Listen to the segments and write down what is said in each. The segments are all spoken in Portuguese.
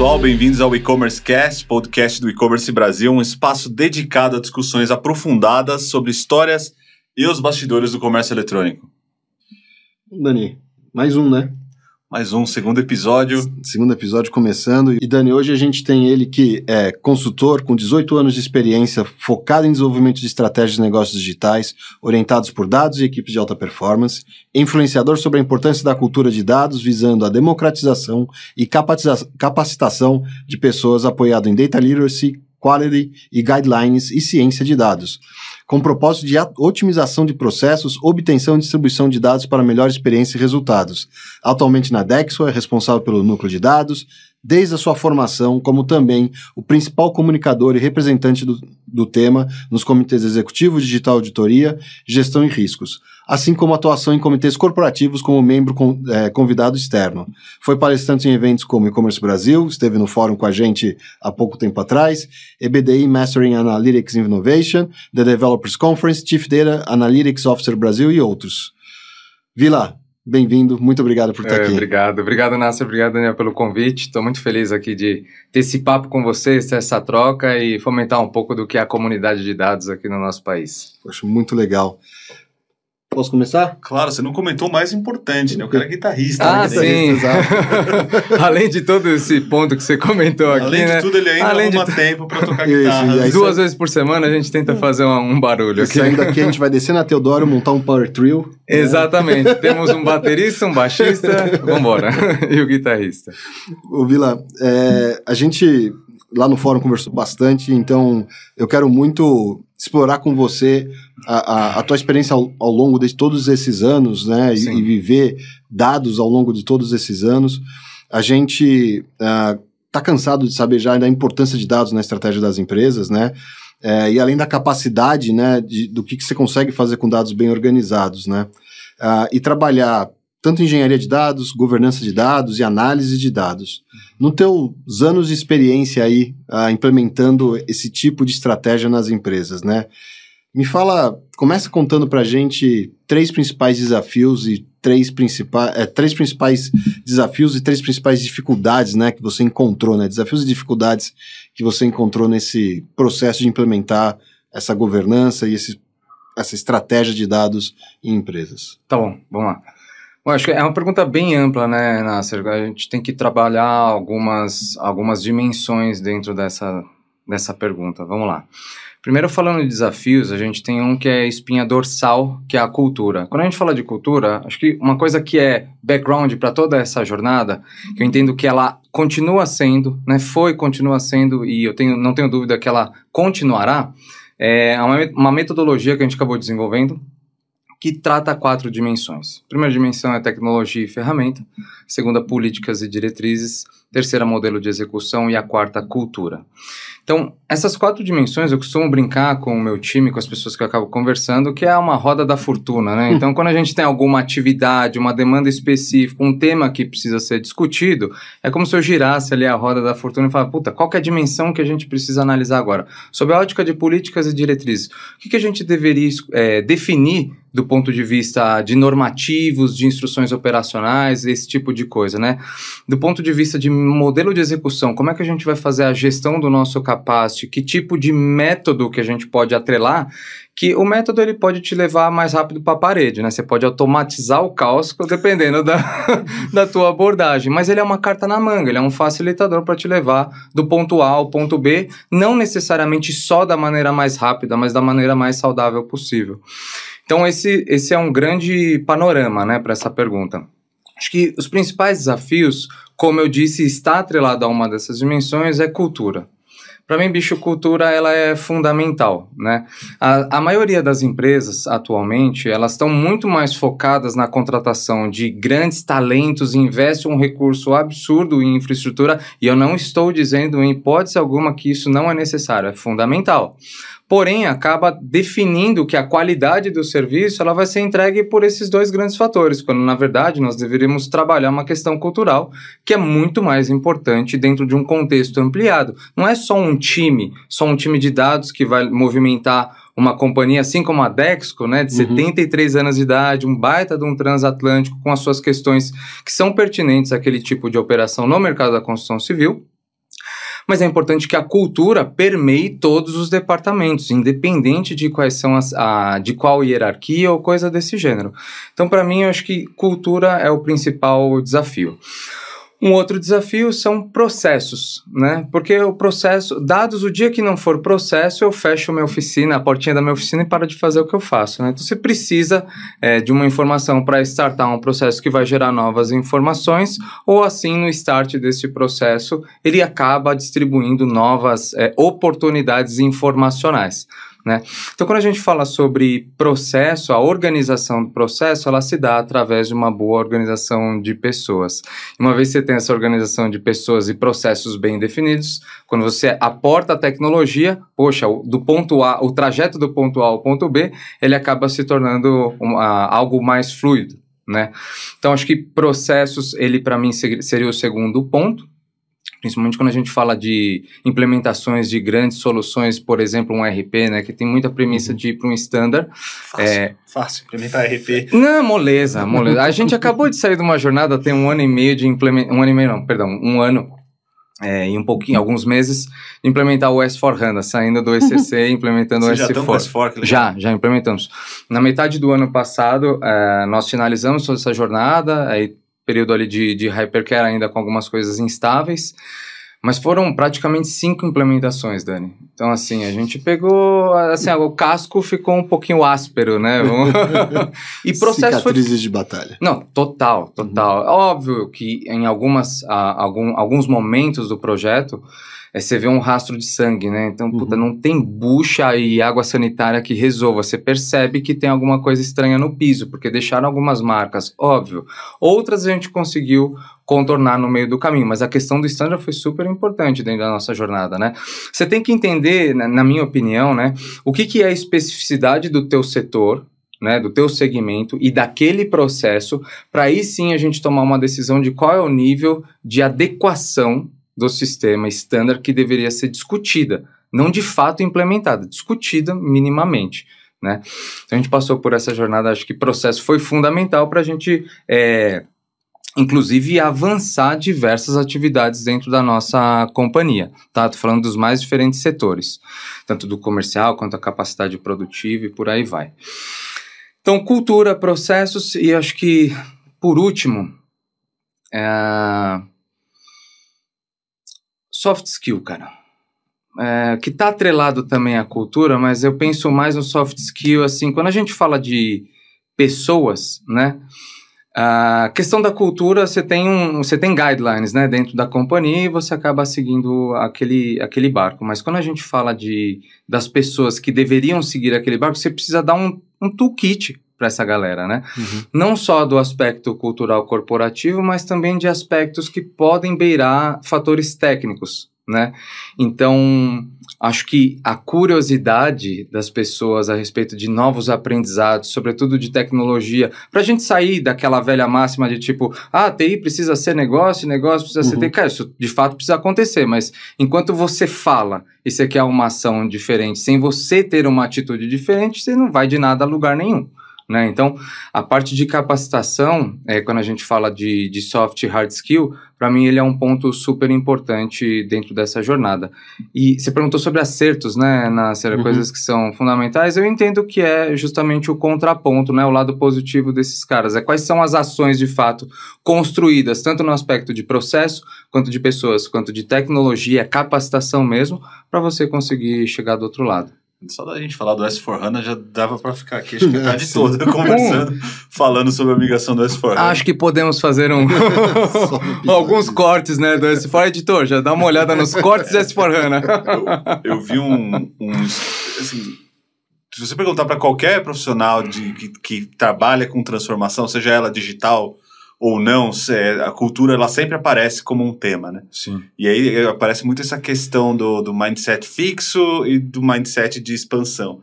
pessoal, bem-vindos ao E-Commerce Cast, podcast do E-Commerce Brasil, um espaço dedicado a discussões aprofundadas sobre histórias e os bastidores do comércio eletrônico. Dani, mais um, né? Mais um segundo episódio. Segundo episódio começando. E Dani, hoje a gente tem ele que é consultor com 18 anos de experiência, focado em desenvolvimento de estratégias de negócios digitais, orientados por dados e equipes de alta performance, influenciador sobre a importância da cultura de dados, visando a democratização e capacitação de pessoas apoiado em data literacy, quality e guidelines e ciência de dados com propósito de otimização de processos, obtenção e distribuição de dados para melhor experiência e resultados. Atualmente na Dexo, é responsável pelo núcleo de dados, desde a sua formação, como também o principal comunicador e representante do, do tema nos comitês executivo, digital auditoria, gestão e riscos, assim como atuação em comitês corporativos como membro é, convidado externo. Foi palestrante em eventos como E-Commerce Brasil, esteve no fórum com a gente há pouco tempo atrás, EBDI Mastering Analytics Innovation, The Developers Conference, Chief Data Analytics Officer Brasil e outros. Vila, Bem-vindo, muito obrigado por estar é, aqui. Obrigado, obrigado, Nácio, obrigado, Daniel, pelo convite. Estou muito feliz aqui de ter esse papo com vocês, ter essa troca e fomentar um pouco do que é a comunidade de dados aqui no nosso país. Poxa, muito legal. Posso começar? Claro, você não comentou o mais importante, né? O cara é guitarrista. Ah, né? sim, é exato. Além de todo esse ponto que você comentou aqui, Além né? de tudo, ele ainda Além arruma de... tempo para tocar guitarra. Isso, Duas vezes por semana a gente tenta hum. fazer um barulho aqui. Saindo aqui, a gente vai descer na Teodoro, montar um power trio. Né? Exatamente. Temos um baterista, um baixista, vambora. e o guitarrista. Ô, Vila, é, a gente lá no fórum conversou bastante, então eu quero muito explorar com você a, a, a tua experiência ao, ao, longo de todos esses anos, né? E, e, viver dados ao longo de todos esses anos. A gente uh, tá cansado de saber já da importância de dados na estratégia das empresas, né? É, e além da capacidade, né, de, do que, que você consegue fazer com dados bem organizados, né? Uh, e trabalhar tanto engenharia de dados, governança de dados e análise de dados. No teus anos de experiência aí ah, implementando esse tipo de estratégia nas empresas, né? Me fala, começa contando para gente três principais desafios e três principais, é, três principais desafios e três principais dificuldades, né, que você encontrou, né? Desafios e dificuldades que você encontrou nesse processo de implementar essa governança e esse, essa estratégia de dados em empresas. Tá bom, vamos lá. Bom, acho que é uma pergunta bem ampla, né, Nasser? A gente tem que trabalhar algumas, algumas dimensões dentro dessa, dessa pergunta. Vamos lá. Primeiro, falando de desafios, a gente tem um que é espinha dorsal, que é a cultura. Quando a gente fala de cultura, acho que uma coisa que é background para toda essa jornada, que eu entendo que ela continua sendo, né, foi, continua sendo, e eu tenho, não tenho dúvida que ela continuará, é uma, uma metodologia que a gente acabou desenvolvendo, que trata quatro dimensões. Primeira dimensão é tecnologia e ferramenta, segunda políticas e diretrizes, terceira modelo de execução e a quarta cultura. Então, essas quatro dimensões, eu costumo brincar com o meu time, com as pessoas que eu acabo conversando, que é uma roda da fortuna, né? Hum. Então, quando a gente tem alguma atividade, uma demanda específica, um tema que precisa ser discutido, é como se eu girasse ali a roda da fortuna e falasse, puta, qual é a dimensão que a gente precisa analisar agora? Sob a ótica de políticas e diretrizes, o que, que a gente deveria é, definir do ponto de vista de normativos, de instruções operacionais, esse tipo de coisa, né? Do ponto de vista de modelo de execução, como é que a gente vai fazer a gestão do nosso capital capacity, que tipo de método que a gente pode atrelar, que o método ele pode te levar mais rápido para a parede, né? Você pode automatizar o caos dependendo da, da tua abordagem, mas ele é uma carta na manga, ele é um facilitador para te levar do ponto A ao ponto B, não necessariamente só da maneira mais rápida, mas da maneira mais saudável possível. Então esse, esse é um grande panorama, né, para essa pergunta. Acho que os principais desafios, como eu disse, está atrelado a uma dessas dimensões é cultura. Para mim, bicho cultura ela é fundamental, né? A, a maioria das empresas atualmente elas estão muito mais focadas na contratação de grandes talentos, investe um recurso absurdo em infraestrutura e eu não estou dizendo em hipótese alguma que isso não é necessário, é fundamental porém acaba definindo que a qualidade do serviço ela vai ser entregue por esses dois grandes fatores, quando na verdade nós deveríamos trabalhar uma questão cultural que é muito mais importante dentro de um contexto ampliado. Não é só um time, só um time de dados que vai movimentar uma companhia assim como a Dexco, né, de uhum. 73 anos de idade, um baita de um transatlântico com as suas questões que são pertinentes àquele tipo de operação no mercado da construção civil mas é importante que a cultura permeie todos os departamentos, independente de quais são as, a, de qual hierarquia ou coisa desse gênero. Então, para mim, eu acho que cultura é o principal desafio. Um outro desafio são processos, né? Porque o processo, dados, o dia que não for processo, eu fecho minha oficina, a portinha da minha oficina e paro de fazer o que eu faço, né? Então você precisa é, de uma informação para startar um processo que vai gerar novas informações, ou assim no start desse processo ele acaba distribuindo novas é, oportunidades informacionais. Né? Então, quando a gente fala sobre processo, a organização do processo, ela se dá através de uma boa organização de pessoas. Uma vez que você tem essa organização de pessoas e processos bem definidos, quando você aporta a tecnologia, poxa, do ponto A, o trajeto do ponto A ao ponto B, ele acaba se tornando uma, algo mais fluido. Né? Então, acho que processos, ele para mim seria o segundo ponto principalmente quando a gente fala de implementações de grandes soluções, por exemplo, um RP, né, que tem muita premissa uhum. de ir para um standard. Fácil, é... fácil implementar RP. Não, moleza, moleza. a gente acabou de sair de uma jornada, tem um ano e meio de implementar, um ano e meio não, perdão, um ano é, em um pouquinho, alguns meses, implementar o S4HANA, saindo do ECC e uhum. implementando o S4. Já, né? já, já implementamos. Na metade do ano passado, é, nós finalizamos toda essa jornada, aí período ali de, de hypercare ainda com algumas coisas instáveis. Mas foram praticamente cinco implementações, Dani. Então, assim, a gente pegou. Assim, o casco ficou um pouquinho áspero, né? e processo. Cicatrizes foi... de batalha. Não, total, total. Uhum. Óbvio que em algumas, ah, algum, alguns momentos do projeto. É, você vê um rastro de sangue, né? Então, uhum. puta, não tem bucha e água sanitária que resolva. Você percebe que tem alguma coisa estranha no piso, porque deixaram algumas marcas, óbvio. Outras a gente conseguiu contornar no meio do caminho, mas a questão do já foi super importante dentro da nossa jornada, né? Você tem que entender, né, na minha opinião, né, o que, que é a especificidade do teu setor, né, do teu segmento e daquele processo, para aí sim a gente tomar uma decisão de qual é o nível de adequação do sistema standard que deveria ser discutida, não de fato implementada, discutida minimamente. Né? Então a gente passou por essa jornada, acho que processo foi fundamental para a gente é, inclusive avançar diversas atividades dentro da nossa companhia, tá? Estou falando dos mais diferentes setores, tanto do comercial quanto a capacidade produtiva e por aí vai. Então, cultura, processos e acho que por último, é... soft skill, cara. É, que está atrelado também à cultura, mas eu penso mais no soft skill, assim, quando a gente fala de pessoas, né? A questão da cultura, você tem, um, você tem guidelines né, dentro da companhia e você acaba seguindo aquele, aquele barco. Mas quando a gente fala de, das pessoas que deveriam seguir aquele barco, você precisa dar um, um toolkit para essa galera, né? Uhum. Não só do aspecto cultural corporativo, mas também de aspectos que podem beirar fatores técnicos né? Então, acho que a curiosidade das pessoas a respeito de novos aprendizados, sobretudo de tecnologia, para a gente sair daquela velha máxima de tipo, ah, TI precisa ser negócio, negócio precisa uhum. ser TI. Cara, isso de fato precisa acontecer, mas enquanto você fala e você quer uma ação diferente, sem você ter uma atitude diferente, você não vai de nada a lugar nenhum. Né? Então, a parte de capacitação, é, quando a gente fala de, de soft e hard skill, para mim ele é um ponto super importante dentro dessa jornada. E você perguntou sobre acertos, né, Nasser, uhum. coisas que são fundamentais. Eu entendo que é justamente o contraponto, né, o lado positivo desses caras. É quais são as ações, de fato, construídas, tanto no aspecto de processo, quanto de pessoas, quanto de tecnologia, capacitação mesmo, para você conseguir chegar do outro lado. Só da gente falar do S4HANA já dava para ficar aqui acho que a tarde toda conversando, falando sobre a migração do S4HANA. Acho que podemos fazer um alguns cortes né, do S4 Editor, já dá uma olhada nos cortes do S4HANA. eu, eu vi um, um assim, se você perguntar para qualquer profissional de, que, que trabalha com transformação, seja ela digital, ou não, é, a cultura ela sempre aparece como um tema, né? Sim. E aí eh, aparece muito essa questão do, do mindset fixo e do mindset de expansão.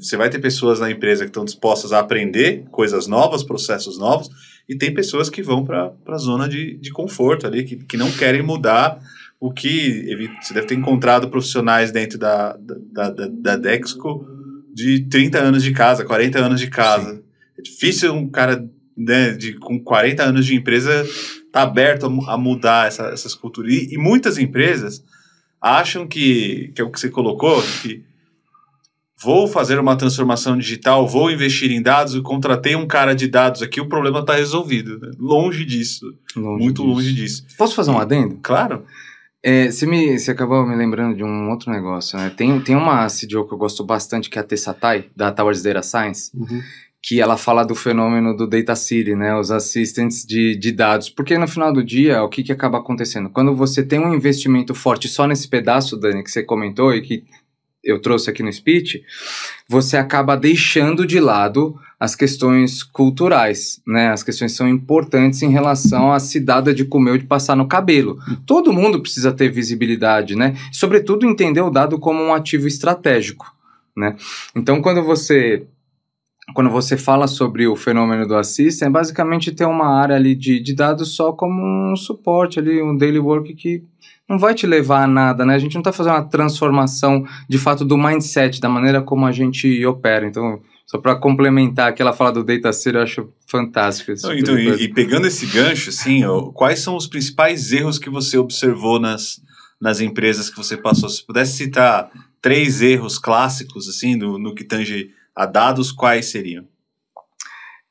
Você vai ter pessoas na empresa que estão dispostas a aprender coisas novas, processos novos, e tem pessoas que vão para a zona de, de conforto ali, que, que não querem mudar o que. Você deve ter encontrado profissionais dentro da, da, da, da Dexco de 30 anos de casa, 40 anos de casa. Sim. É difícil um cara né, de, com 40 anos de empresa, está aberto a, a mudar essa, essas culturas. E, e, muitas empresas acham que, que é o que você colocou, que vou fazer uma transformação digital, vou investir em dados, contratei um cara de dados aqui, o problema está resolvido. Né? Longe disso. Longe muito disso. longe disso. Posso fazer um adendo? Claro. É, você, me, acabou me lembrando de um outro negócio, né? Tem, tem uma CDO que eu gosto bastante, que é a Tessatai, da Towers Data Science, uhum que ela fala do fenômeno do Data City, né? Os assistentes de, de dados. Porque no final do dia, o que, que acaba acontecendo? Quando você tem um investimento forte só nesse pedaço, Dani, que você comentou e que eu trouxe aqui no speech, você acaba deixando de lado as questões culturais, né? As questões são importantes em relação à cidade de comer ou de passar no cabelo. Todo mundo precisa ter visibilidade, né? Sobretudo entender o dado como um ativo estratégico, né? Então, quando você quando você fala sobre o fenômeno do assist, é basicamente ter uma área ali de, de dados só como um suporte ali, um daily work que não vai te levar a nada, né? A gente não está fazendo uma transformação de fato do mindset, da maneira como a gente opera. Então, só para complementar aquela fala do Data Ser, eu acho fantástico. Tipo então, então e, e, pegando esse gancho, assim, quais são os principais erros que você observou nas, nas empresas que você passou? Se pudesse citar três erros clássicos, assim, no que tange a dados, quais seriam?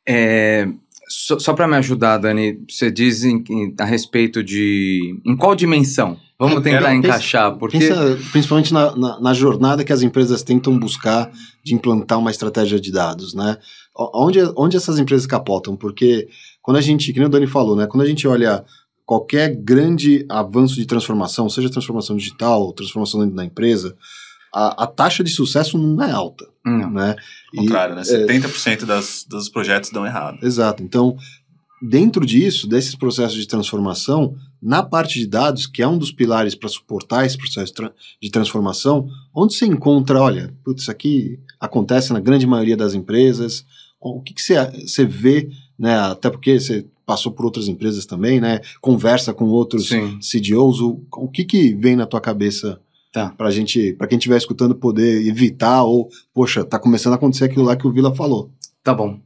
É, só, só para me ajudar, Dani, você diz em, em, a respeito de. Em qual dimensão? Vamos tentar encaixar, pensa, porque. Pensa principalmente na, na, na, jornada que as empresas tentam buscar de implantar uma estratégia de dados, né? Onde, onde essas empresas capotam? Porque quando a gente, que nem o Dani falou, né? Quando a gente olha qualquer grande avanço de transformação, seja transformação digital, transformação dentro da empresa, a, a taxa de sucesso não é alta. Não. Hum. Né? contrário, e, né? 70% é... das, dos projetos dão errado. Exato. Então, dentro disso, desses processos de transformação, na parte de dados, que é um dos pilares para suportar esse processo de transformação, onde você encontra, olha, putz, isso aqui acontece na grande maioria das empresas, o que, que você, você vê, né, até porque você passou por outras empresas também, né, conversa com outros Sim. CDOs, o, o que, que vem na tua cabeça Tá. Pra gente, para quem estiver escutando, poder evitar ou, poxa, tá começando a acontecer aquilo lá que o Vila falou. Tá bom.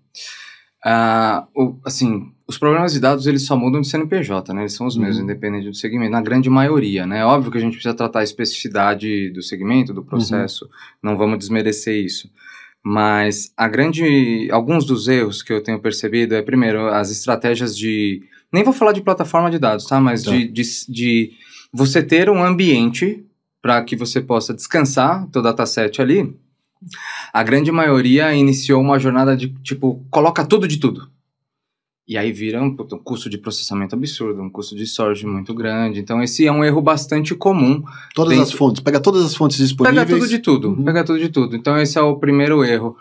Uh, o, assim, os problemas de dados eles só mudam de CNPJ, né? Eles são os uhum. mesmos, independente do segmento, na grande maioria, né? Óbvio que a gente precisa tratar a especificidade do segmento, do processo, uhum. não vamos desmerecer isso. Mas a grande. Alguns dos erros que eu tenho percebido é, primeiro, as estratégias de. Nem vou falar de plataforma de dados, tá? Mas tá. de, de, de você ter um ambiente para que você possa descansar teu dataset ali, a grande maioria iniciou uma jornada de tipo, coloca tudo de tudo. E aí vira um, um custo de processamento absurdo, um custo de storage muito grande. Então, esse é um erro bastante comum. Todas as fontes, pega todas as fontes disponíveis. Pega tudo de tudo, uhum. pega tudo de tudo. Então, esse é o primeiro erro.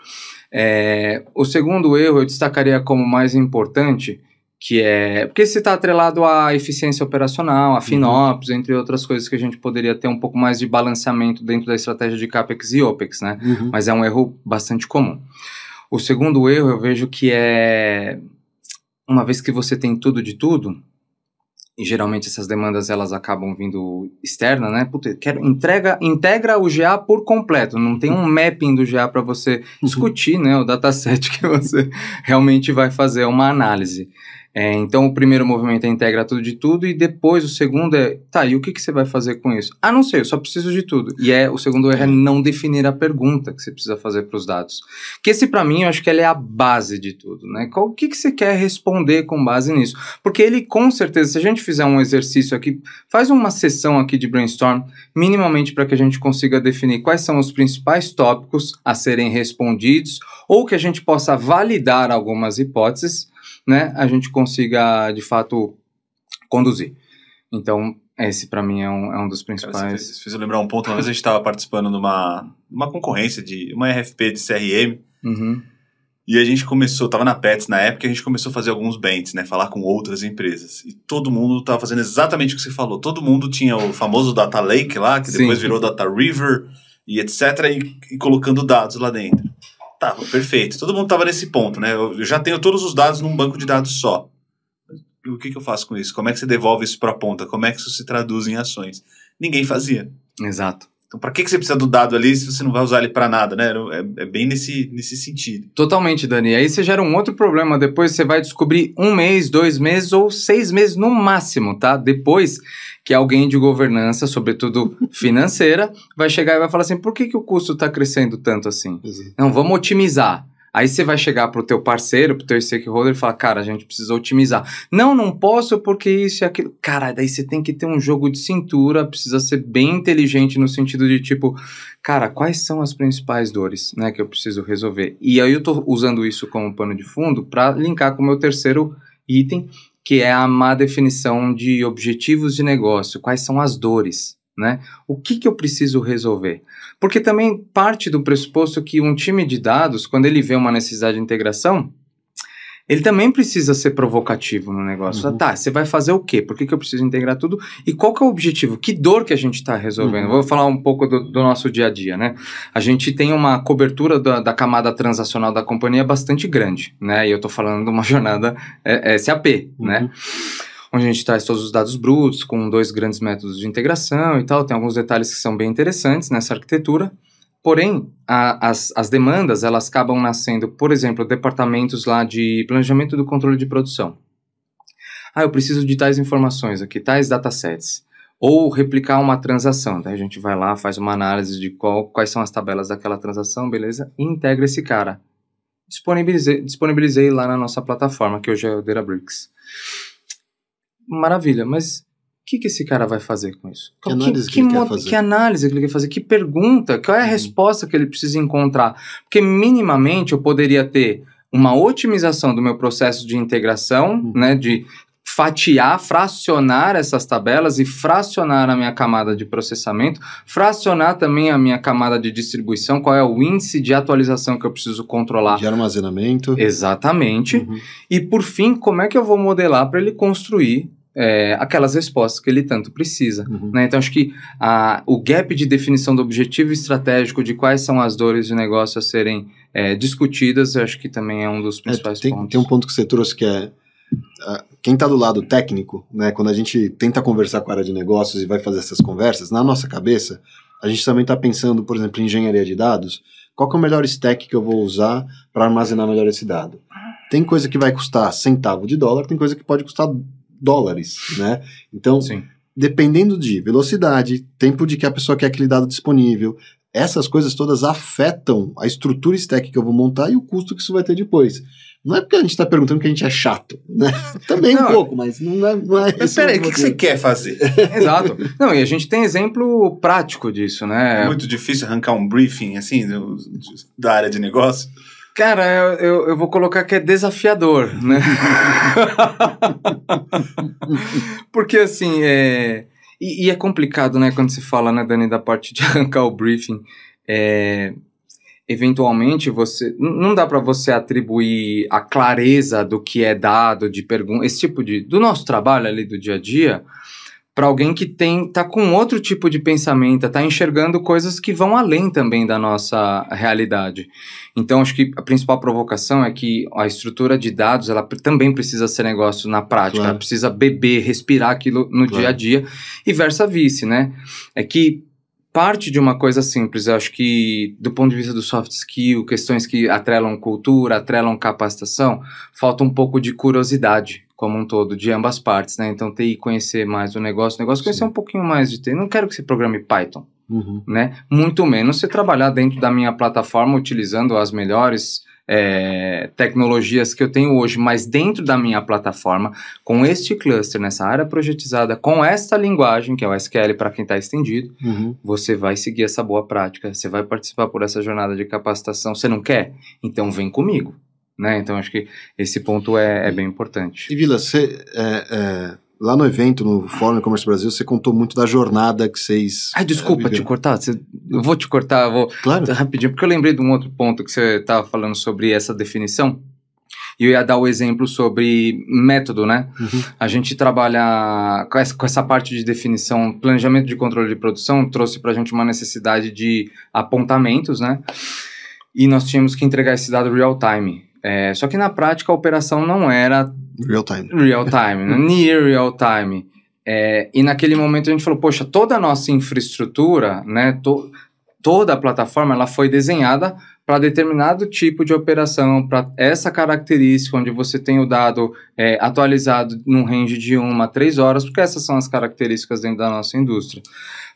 É... O segundo erro eu destacaria como mais importante, que é porque se está atrelado à eficiência operacional, à uhum. FinOps, uhum. entre outras coisas que a gente poderia ter um pouco mais de balanceamento dentro da estratégia de CAPEX e OPEX, né? Uhum. Mas é um erro bastante comum. O segundo erro eu vejo que é uma vez que você tem tudo de tudo, e geralmente essas demandas elas acabam vindo externa, né? Puta, quero entrega, integra o GA por completo, não tem um mapping do GA para você uhum. discutir, né, o dataset que você realmente vai fazer uma análise. É, então, o primeiro movimento é integra tudo de tudo, e depois o segundo é, tá, e o que, que você vai fazer com isso? Ah, não sei, eu só preciso de tudo. E é o segundo erro é não definir a pergunta que você precisa fazer para os dados. Que esse, para mim, eu acho que ele é a base de tudo, né? Qual, o que, que você quer responder com base nisso? Porque ele, com certeza, se a gente fizer um exercício aqui, faz uma sessão aqui de brainstorm, minimamente para que a gente consiga definir quais são os principais tópicos a serem respondidos, ou que a gente possa validar algumas hipóteses né, a gente consiga de fato conduzir. Então, esse para mim é um, é um dos principais. Cara, você fez, fez lembrar um ponto, uma vez a gente estava participando de uma, uma concorrência, de uma RFP de CRM. Uhum. E a gente começou, tava na Pets na época, a gente começou a fazer alguns bents né? Falar com outras empresas. E todo mundo tava fazendo exatamente o que você falou. Todo mundo tinha o famoso Data Lake lá, que depois Sim. virou Data River e etc. E, e colocando dados lá dentro. Tá, perfeito. Todo mundo tava nesse ponto, né? Eu já tenho todos os dados num banco de dados só. O que, que eu faço com isso? Como é que você devolve isso para a ponta? Como é que isso se traduz em ações? Ninguém fazia. Exato. Então, para que, que você precisa do dado ali se você não vai usar ele para nada, né? É, é, bem nesse, nesse sentido. Totalmente, Dani. Aí você gera um outro problema. Depois você vai descobrir um mês, dois meses ou seis meses no máximo, tá? Depois que alguém de governança, sobretudo financeira, vai chegar e vai falar assim: por que, que o custo está crescendo tanto assim? Exato. Não, vamos otimizar. Aí você vai chegar para o teu parceiro, para o teu stakeholder e falar, cara, a gente precisa otimizar. Não, não posso porque isso e aquilo. Cara, daí você tem que ter um jogo de cintura, precisa ser bem inteligente no sentido de tipo, cara, quais são as principais dores né, que eu preciso resolver? E aí eu estou usando isso como pano de fundo para linkar com o meu terceiro item, que é a má definição de objetivos de negócio, quais são as dores, né? O que, que eu preciso resolver? Porque também parte do pressuposto que um time de dados, quando ele vê uma necessidade de integração, ele também precisa ser provocativo no negócio. Uhum. Tá, você vai fazer o quê? Por que, que eu preciso integrar tudo? E qual que é o objetivo? Que dor que a gente está resolvendo? Uhum. Vou falar um pouco do, do, nosso dia a dia, né? A gente tem uma cobertura da, da camada transacional da companhia bastante grande, né? E eu estou falando de uma jornada é, é SAP, né? uhum. né? Onde a gente traz todos os dados brutos, com dois grandes métodos de integração e tal. Tem alguns detalhes que são bem interessantes nessa arquitetura. Porém, a, as, as demandas, elas acabam nascendo, por exemplo, departamentos lá de planejamento do controle de produção. Ah, eu preciso de tais informações aqui, tais datasets. Ou replicar uma transação. Daí a gente vai lá, faz uma análise de qual, quais são as tabelas daquela transação, beleza? E integra esse cara. Disponibilizei, disponibilizei lá na nossa plataforma, que hoje é o Databricks. Maravilha, mas que, que esse cara vai fazer com isso? Que, análise que, que ele quer fazer? Que análise que ele quer fazer? Que pergunta? Qual é a uhum. resposta que ele precisa encontrar? Porque minimamente eu poderia ter uma otimização do meu processo de integração, uhum. né, de fatiar, fracionar essas tabelas e fracionar a minha camada de processamento, fracionar também a minha camada de distribuição, qual é o índice de atualização que eu preciso controlar. De armazenamento. Exatamente. Uhum. E por fim, como é que eu vou modelar para ele construir é, aquelas respostas que ele tanto precisa. Uhum. Né? Então, acho que a, o gap de definição do objetivo estratégico, de quais são as dores de negócio a serem é, discutidas, acho que também é um dos é, principais é, tem, pontos. Tem um ponto que você trouxe que é quem está do lado técnico, né, quando a gente tenta conversar com a área de negócios e vai fazer essas conversas, na nossa cabeça, a gente também está pensando, por exemplo, em engenharia de dados, qual é o melhor stack que eu vou usar para armazenar melhor esse dado? Tem coisa que vai custar centavo de dólar, tem coisa que pode custar dólares, né? Então, Sim. dependendo de velocidade, tempo de que a pessoa quer aquele dado disponível, essas coisas todas afetam a estrutura stack que eu vou montar e o custo que isso vai ter depois. Não é porque a gente está perguntando que a gente é chato, né? Também não, um pouco, mas não é. Não é mas peraí, o que, que, você quer fazer? Exato. Não, e a gente tem exemplo prático disso, né? É muito difícil arrancar um briefing assim do, da área de negócio. Cara, eu, eu, eu, vou colocar que é desafiador, né? Porque assim, é... E, e, é complicado, né, quando se fala, né, Dani, da parte de arrancar o briefing. É... Eventualmente você. Não dá para você atribuir a clareza do que é dado, de pergunta, esse tipo de. do nosso trabalho ali do dia a dia para alguém que tem tá com outro tipo de pensamento, tá enxergando coisas que vão além também da nossa realidade. Então acho que a principal provocação é que a estrutura de dados ela também precisa ser negócio na prática, claro. ela precisa beber, respirar aquilo no claro. dia a dia e versa vice, né? É que parte de uma coisa simples. Eu acho que, do ponto de vista do soft skill, questões que atrelam cultura, atrelam capacitação, falta um pouco de curiosidade como um todo, de ambas partes, né? Então, TI conhecer mais o negócio, o negócio conhecer Sim. um pouquinho mais de TI. Não quero que você programe Python, uhum. né? Muito menos você trabalhar dentro da minha plataforma utilizando as melhores é, tecnologias que eu tenho hoje, mas dentro da minha plataforma, com este cluster, nessa área projetizada, com esta linguagem, que é o SQL para quem está estendido, uhum. você vai seguir essa boa prática, você vai participar por essa jornada de capacitação. Você não quer? Então vem comigo. Né? Então acho que esse ponto é, é bem importante. E Vila, você é, é, lá no evento, no Fórum Comércio Brasil, você contou muito da jornada que vocês. Ah, é, desculpa te cortar, você, eu vou te cortar, vou claro. rapidinho, porque eu lembrei de um outro ponto que você estava falando sobre essa definição. E eu ia dar o exemplo sobre método, né? Uhum. A gente trabalha com essa, com essa, parte de definição, planejamento de controle de produção, trouxe para a gente uma necessidade de apontamentos, né? E nós tínhamos que entregar esse dado real time. É, só que na prática a operação não era real time, real time, né? near real time. É, e naquele momento a gente falou, poxa, toda a nossa infraestrutura, né, to, toda a plataforma, ela foi desenhada para determinado tipo de operação, para essa característica, onde você tem o dado é, atualizado num range de uma a três horas, porque essas são as características dentro da nossa indústria.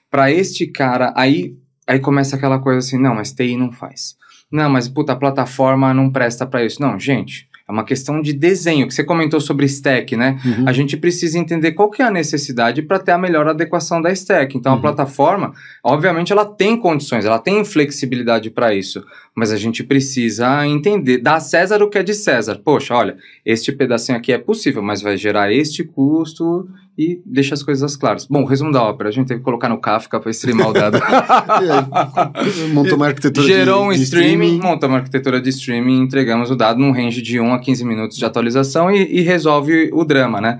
Para este cara, aí, aí começa aquela coisa assim, não, mas TI não faz não, mas puta, a plataforma não presta para isso. Não, gente, é uma questão de desenho, que você comentou sobre stack, né? Uhum. A gente precisa entender qual que é a necessidade para ter a melhor adequação da stack. Então, uhum. a plataforma, obviamente, ela tem condições, ela tem flexibilidade para isso, mas a gente precisa entender, dar a César o que é de César. Poxa, olha, este pedacinho aqui é possível, mas vai gerar este custo e deixa as coisas claras. Bom, resumo da ópera, a gente teve que colocar no Kafka para streamar o dado. montou uma arquitetura Gerou de, um streaming, streaming, montou uma arquitetura de streaming, entregamos o dado num range de 1 a 15 minutos de atualização e, e resolve o drama, né?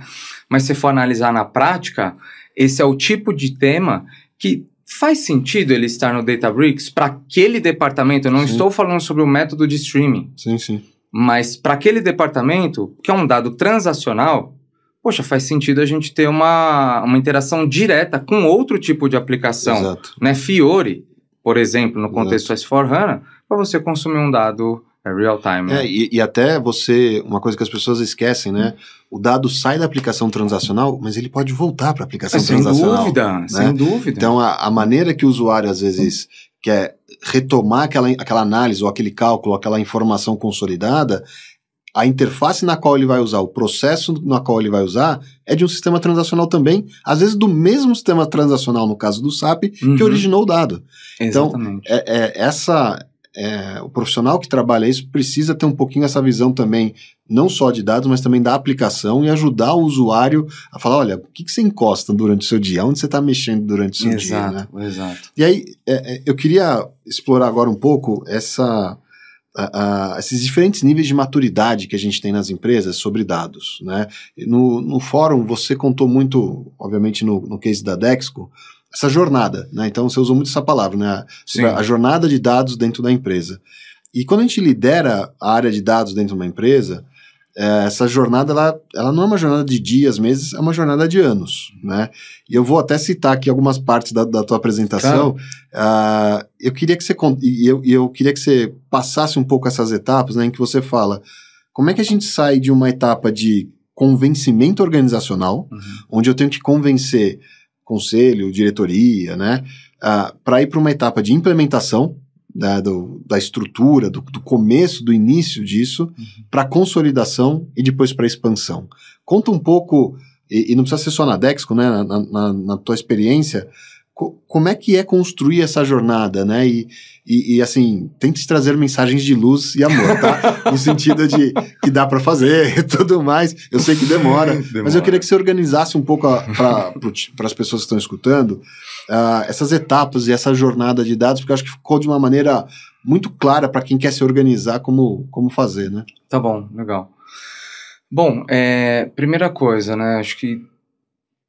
Mas se for analisar na prática, esse é o tipo de tema que faz sentido ele estar no Databricks para aquele departamento. Eu não sim. estou falando sobre o método de streaming. Sim, sim. Mas para aquele departamento, que é um dado transacional, poxa, faz sentido a gente ter uma, uma interação direta com outro tipo de aplicação. Exato. Né? Fiori, por exemplo, no contexto S4HANA, para você consumir um dado é, real time. Né? É, né? e, e, até você, uma coisa que as pessoas esquecem, né? O dado sai da aplicação transacional, mas ele pode voltar para a aplicação é, sem transacional. Sem dúvida, né? sem dúvida. Então, a, a maneira que o usuário, às vezes, quer retomar aquela, aquela análise ou aquele cálculo, aquela informação consolidada, a interface na qual ele vai usar, o processo na qual ele vai usar, é de um sistema transacional também, às vezes do mesmo sistema transacional, no caso do SAP, uhum. que originou o dado. Então, Exatamente. Então, é, é essa, é, o profissional que trabalha isso precisa ter um pouquinho essa visão também, não só de dados, mas também da aplicação e ajudar o usuário a falar: olha, o que, que você encosta durante o seu dia? Onde você está mexendo durante o seu exato, dia? Né? Exato. E aí, é, é, eu queria explorar agora um pouco essa esses diferentes níveis de maturidade que a gente tem nas empresas sobre dados. Né? No, no fórum, você contou muito, obviamente, no, no case da Dexco, essa jornada. Né? Então, você usou muito essa palavra, né? a jornada de dados dentro da empresa. E quando a gente lidera a área de dados dentro de uma empresa, é, essa jornada, ela, ela não é uma jornada de dias, meses, é uma jornada de anos, né? E eu vou até citar aqui algumas partes da, da tua apresentação. Claro. Uh, eu queria que você eu, eu queria que você passasse um pouco essas etapas, né? Em que você fala como é que a gente sai de uma etapa de convencimento organizacional, uhum. onde eu tenho que convencer conselho, diretoria, né? Uh, ah, para ir para uma etapa de implementação, da, né, do, da estrutura, do, do, começo, do início disso, uhum. para consolidação e depois para expansão. Conta um pouco, e, e, não precisa ser só na Dexco, né, na, na, na tua experiência, como é que é construir essa jornada, né? E, e, e, assim, tente trazer mensagens de luz e amor, tá? No sentido de que dá para fazer e tudo mais. Eu sei que demora, demora, mas eu queria que você organizasse um pouco para as pessoas que estão escutando uh, essas etapas e essa jornada de dados, porque eu acho que ficou de uma maneira muito clara para quem quer se organizar como, como fazer, né? Tá bom, legal. Bom, é, primeira coisa, né? Acho que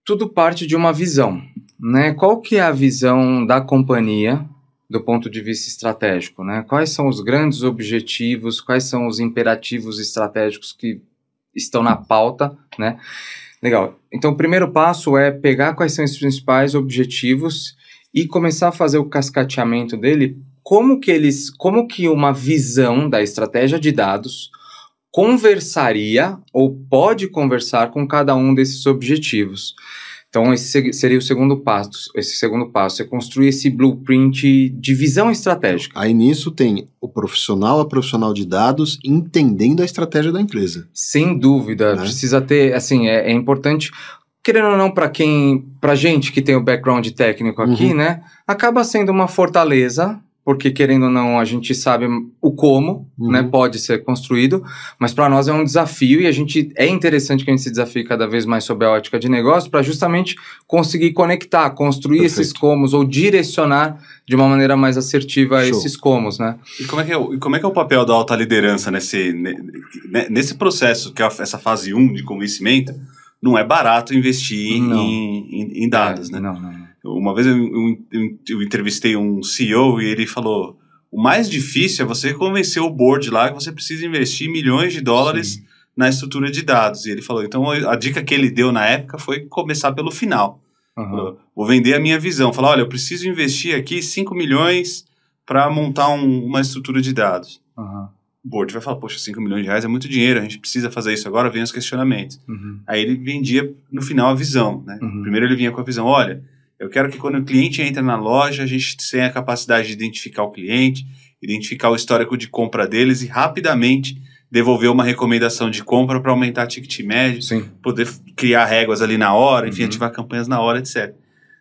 tudo parte de uma visão né? Qual que é a visão da companhia do ponto de vista estratégico, né? Quais são os grandes objetivos, quais são os imperativos estratégicos que estão na pauta, né? Legal. Então, o primeiro passo é pegar quais são os principais objetivos e começar a fazer o cascateamento dele, como que eles, como que uma visão da estratégia de dados conversaria ou pode conversar com cada um desses objetivos. Então, esse seria o segundo passo. Esse segundo passo é construir esse blueprint de visão estratégica. Aí nisso tem o profissional, a profissional de dados, entendendo a estratégia da empresa. Sem dúvida. Né? Precisa ter, assim, é, é importante querendo ou não, para quem, para gente que tem o background técnico aqui, uhum. né, acaba sendo uma fortaleza porque querendo ou não, a gente sabe o como, né, uhum. né, pode ser construído, mas para nós é um desafio e a gente é interessante que a gente se desafie cada vez mais sobre a ótica de negócio para justamente conseguir conectar, construir Perfeito. esses comos ou direcionar de uma maneira mais assertiva Show. esses comos, né? E como é que é, como é que é o papel da alta liderança nesse nesse processo que é essa fase 1 de convencimento? Não é barato investir não. Em, em, em, dados, é, né? Não, não. Uma vez eu, eu, eu entrevistei um CEO e ele falou: o mais difícil é você convencer o board lá que você precisa investir milhões de dólares Sim. na estrutura de dados. E ele falou: então a dica que ele deu na época foi começar pelo final. Uhum. Vou vender a minha visão. Falar: olha, eu preciso investir aqui 5 milhões para montar um, uma estrutura de dados. Uhum. O board vai falar, poxa, 5 milhões de reais é muito dinheiro, a gente precisa fazer isso agora, vem os questionamentos. Uhum. Aí ele vendia, no final, a visão. Né? Uhum. Primeiro ele vinha com a visão, olha, eu quero que quando o cliente entra na loja, a gente tenha a capacidade de identificar o cliente, identificar o histórico de compra deles e rapidamente devolver uma recomendação de compra para aumentar a ticket médio, Sim. poder criar réguas ali na hora, enfim, uhum. ativar campanhas na hora, etc.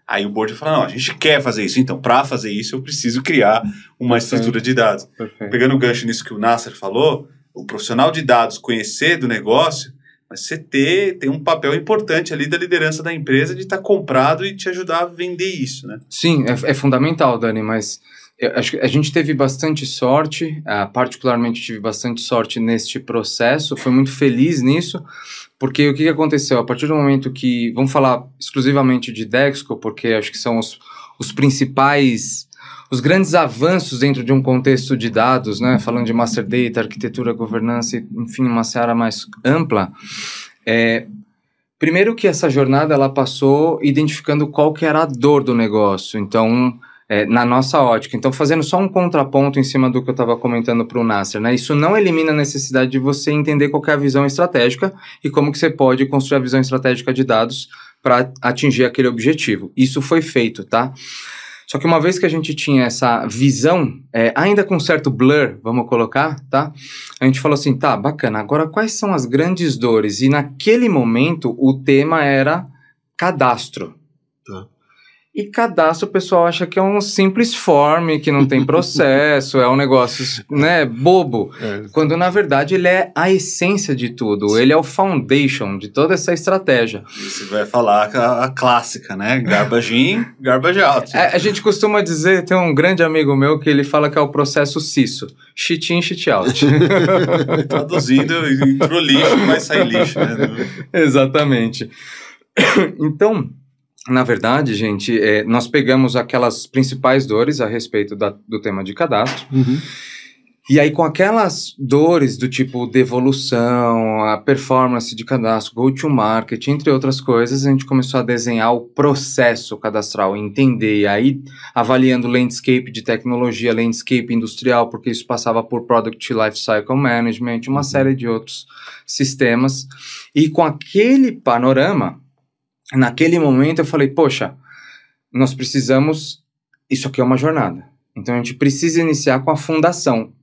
Aí o board fala, não, a gente quer fazer isso, então para fazer isso eu preciso criar uma Perfeito. estrutura de dados. Perfeito. Pegando o gancho nisso que o Nasser falou, o profissional de dados conhecer do negócio mas você ter, tem um papel importante ali da liderança da empresa de estar tá comprado e te ajudar a vender isso, né? Sim, é, é fundamental, Dani, mas eu, acho que a gente teve bastante sorte, uh, particularmente tive bastante sorte neste processo, Foi muito feliz nisso, porque o que, que aconteceu? A partir do momento que, vamos falar exclusivamente de Dexco, porque acho que são os, os principais os grandes avanços dentro de um contexto de dados, né, falando de master data, arquitetura, governança, enfim, uma seara mais ampla, é, primeiro que essa jornada ela passou identificando qual que era a dor do negócio, então é, na nossa ótica. Então, fazendo só um contraponto em cima do que eu estava comentando para o Nasser, né? Isso não elimina a necessidade de você entender qual é a visão estratégica e como que você pode construir a visão estratégica de dados para atingir aquele objetivo. Isso foi feito, tá? Só que uma vez que a gente tinha essa visão, é, ainda com certo blur, vamos colocar, tá? A gente falou assim, tá, bacana, agora quais são as grandes dores? E naquele momento o tema era cadastro. Tá. E cadastro, o pessoal acha que é um simples form, que não tem processo, é um negócio, né, bobo. É. Quando, na verdade, ele é a essência de tudo. Sim. Ele é o foundation de toda essa estratégia. você vai falar a, a, clássica, né? Garbage in, garbage out. É, a gente costuma dizer, tem um grande amigo meu que ele fala que é o processo CISO. Shit in, shit out. Traduzindo, entrou lixo, vai sair lixo, né? Exatamente. Então... Na verdade, gente, é, nós pegamos aquelas principais dores a respeito da, do tema de cadastro. Uhum. E aí, com aquelas dores do tipo devolução, a performance de cadastro, go-to-market, entre outras coisas, a gente começou a desenhar o processo cadastral, entender. E aí, avaliando landscape de tecnologia, landscape industrial, porque isso passava por Product Lifecycle Management, uma uhum. série de outros sistemas. E com aquele panorama, naquele momento eu falei, poxa, nós precisamos. Isso aqui é uma jornada. Então a gente precisa iniciar com a fundação.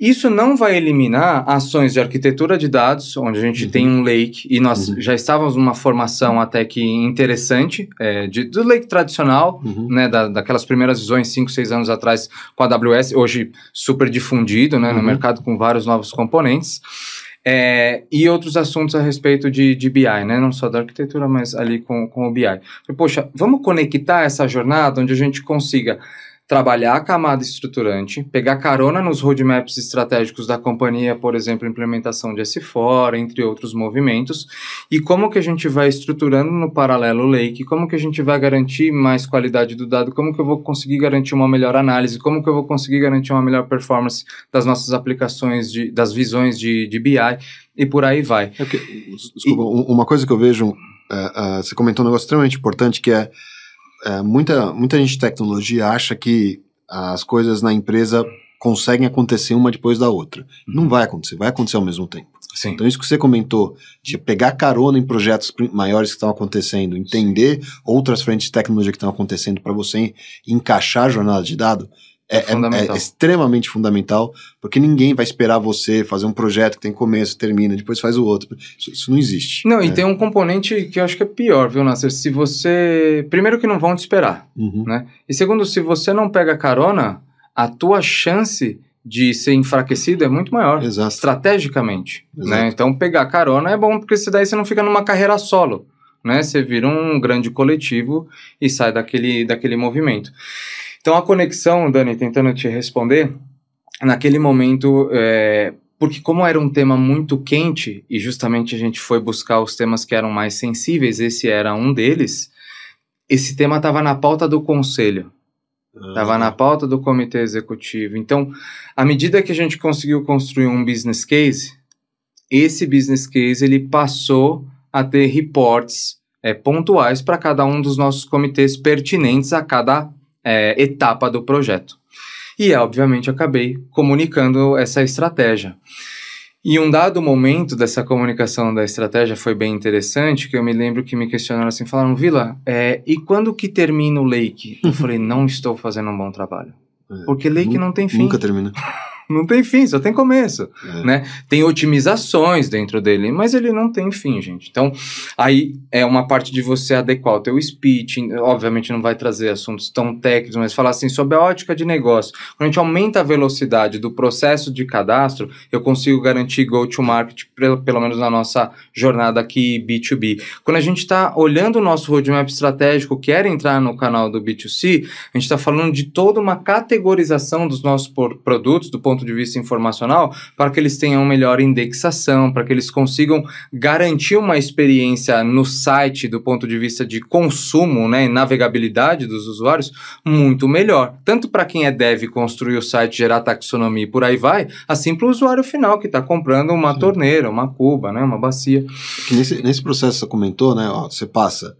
Isso não vai eliminar ações de arquitetura de dados, onde a gente uhum. tem um lake e nós uhum. já estávamos numa formação até que interessante é, de, do lake tradicional, uhum. né, da, daquelas primeiras visões 5, 6 anos atrás com a AWS, hoje super difundido né, no uhum. mercado com vários novos componentes. É, e outros assuntos a respeito de, de BI, né? não só da arquitetura, mas ali com, com o BI. Poxa, vamos conectar essa jornada onde a gente consiga trabalhar a camada estruturante, pegar carona nos roadmaps estratégicos da companhia, por exemplo, implementação de S4, entre outros movimentos, e como que a gente vai estruturando no paralelo lake, como que a gente vai garantir mais qualidade do dado, como que eu vou conseguir garantir uma melhor análise, como que eu vou conseguir garantir uma melhor performance das nossas aplicações, de, das visões de, de BI, e por aí vai. Okay. É desculpa, e, uma coisa que eu vejo, é, é, você comentou um negócio extremamente importante que é é, muita, muita gente de tecnologia acha que as coisas na empresa conseguem acontecer uma depois da outra. Uhum. Não vai acontecer, vai acontecer ao mesmo tempo. Sim. Então, isso que você comentou, de pegar carona em projetos maiores que estão acontecendo, entender Sim. outras frentes de tecnologia que estão acontecendo para você encaixar a jornada de dado, é, é, é, é extremamente fundamental, porque ninguém vai esperar você fazer um projeto que tem começo, termina, depois faz o outro. Isso, isso não existe. Não, né? e é. tem um componente que eu acho que é pior, viu, Nasser? Se você. Primeiro, que não vão te esperar, uhum. né? E segundo, se você não pega carona, a tua chance de ser enfraquecido é muito maior, Exato. estrategicamente. Né? Exato. Né? Então, pegar carona é bom, porque daí você não fica numa carreira solo. Né? Você vira um grande coletivo e sai daquele, daquele movimento. Então, a conexão, Dani, tentando te responder, naquele momento, é, porque como era um tema muito quente e justamente a gente foi buscar os temas que eram mais sensíveis, esse era um deles, esse tema estava na pauta do conselho. Estava ah. na pauta do comitê executivo. Então, à medida que a gente conseguiu construir um business case, esse business case ele passou a ter reports é, pontuais para cada um dos nossos comitês pertinentes a cada é, etapa do projeto. E, é, obviamente, acabei comunicando essa estratégia. E um dado momento dessa comunicação da estratégia foi bem interessante, que eu me lembro que me questionaram assim, falaram, Vila, é, e quando que termina o Lake? Eu falei, não estou fazendo um bom trabalho. É, porque Lake não tem fim. Nunca termina não tem fim, só tem começo, é. né? Tem otimizações dentro dele, mas ele não tem fim, gente. Então, aí é uma parte de você adequar o teu speech, obviamente não vai trazer assuntos tão técnicos, mas falar assim, sobre a ótica de negócio, quando a gente aumenta a velocidade do processo de cadastro, eu consigo garantir go-to-market, pelo menos na nossa jornada aqui B2B. Quando a gente está olhando o nosso roadmap estratégico, quer entrar no canal do B2C, a gente está falando de toda uma categorização dos nossos produtos, do ponto ponto de vista informacional, para que eles tenham melhor indexação, para que eles consigam garantir uma experiência no site do ponto de vista de consumo né, e navegabilidade dos usuários muito melhor. Tanto para quem é dev construir o site, gerar taxonomia e por aí vai, assim para o usuário final que está comprando uma Sim. torneira, uma cuba, né, uma bacia. Nesse, nesse processo que você comentou, né, ó, você passa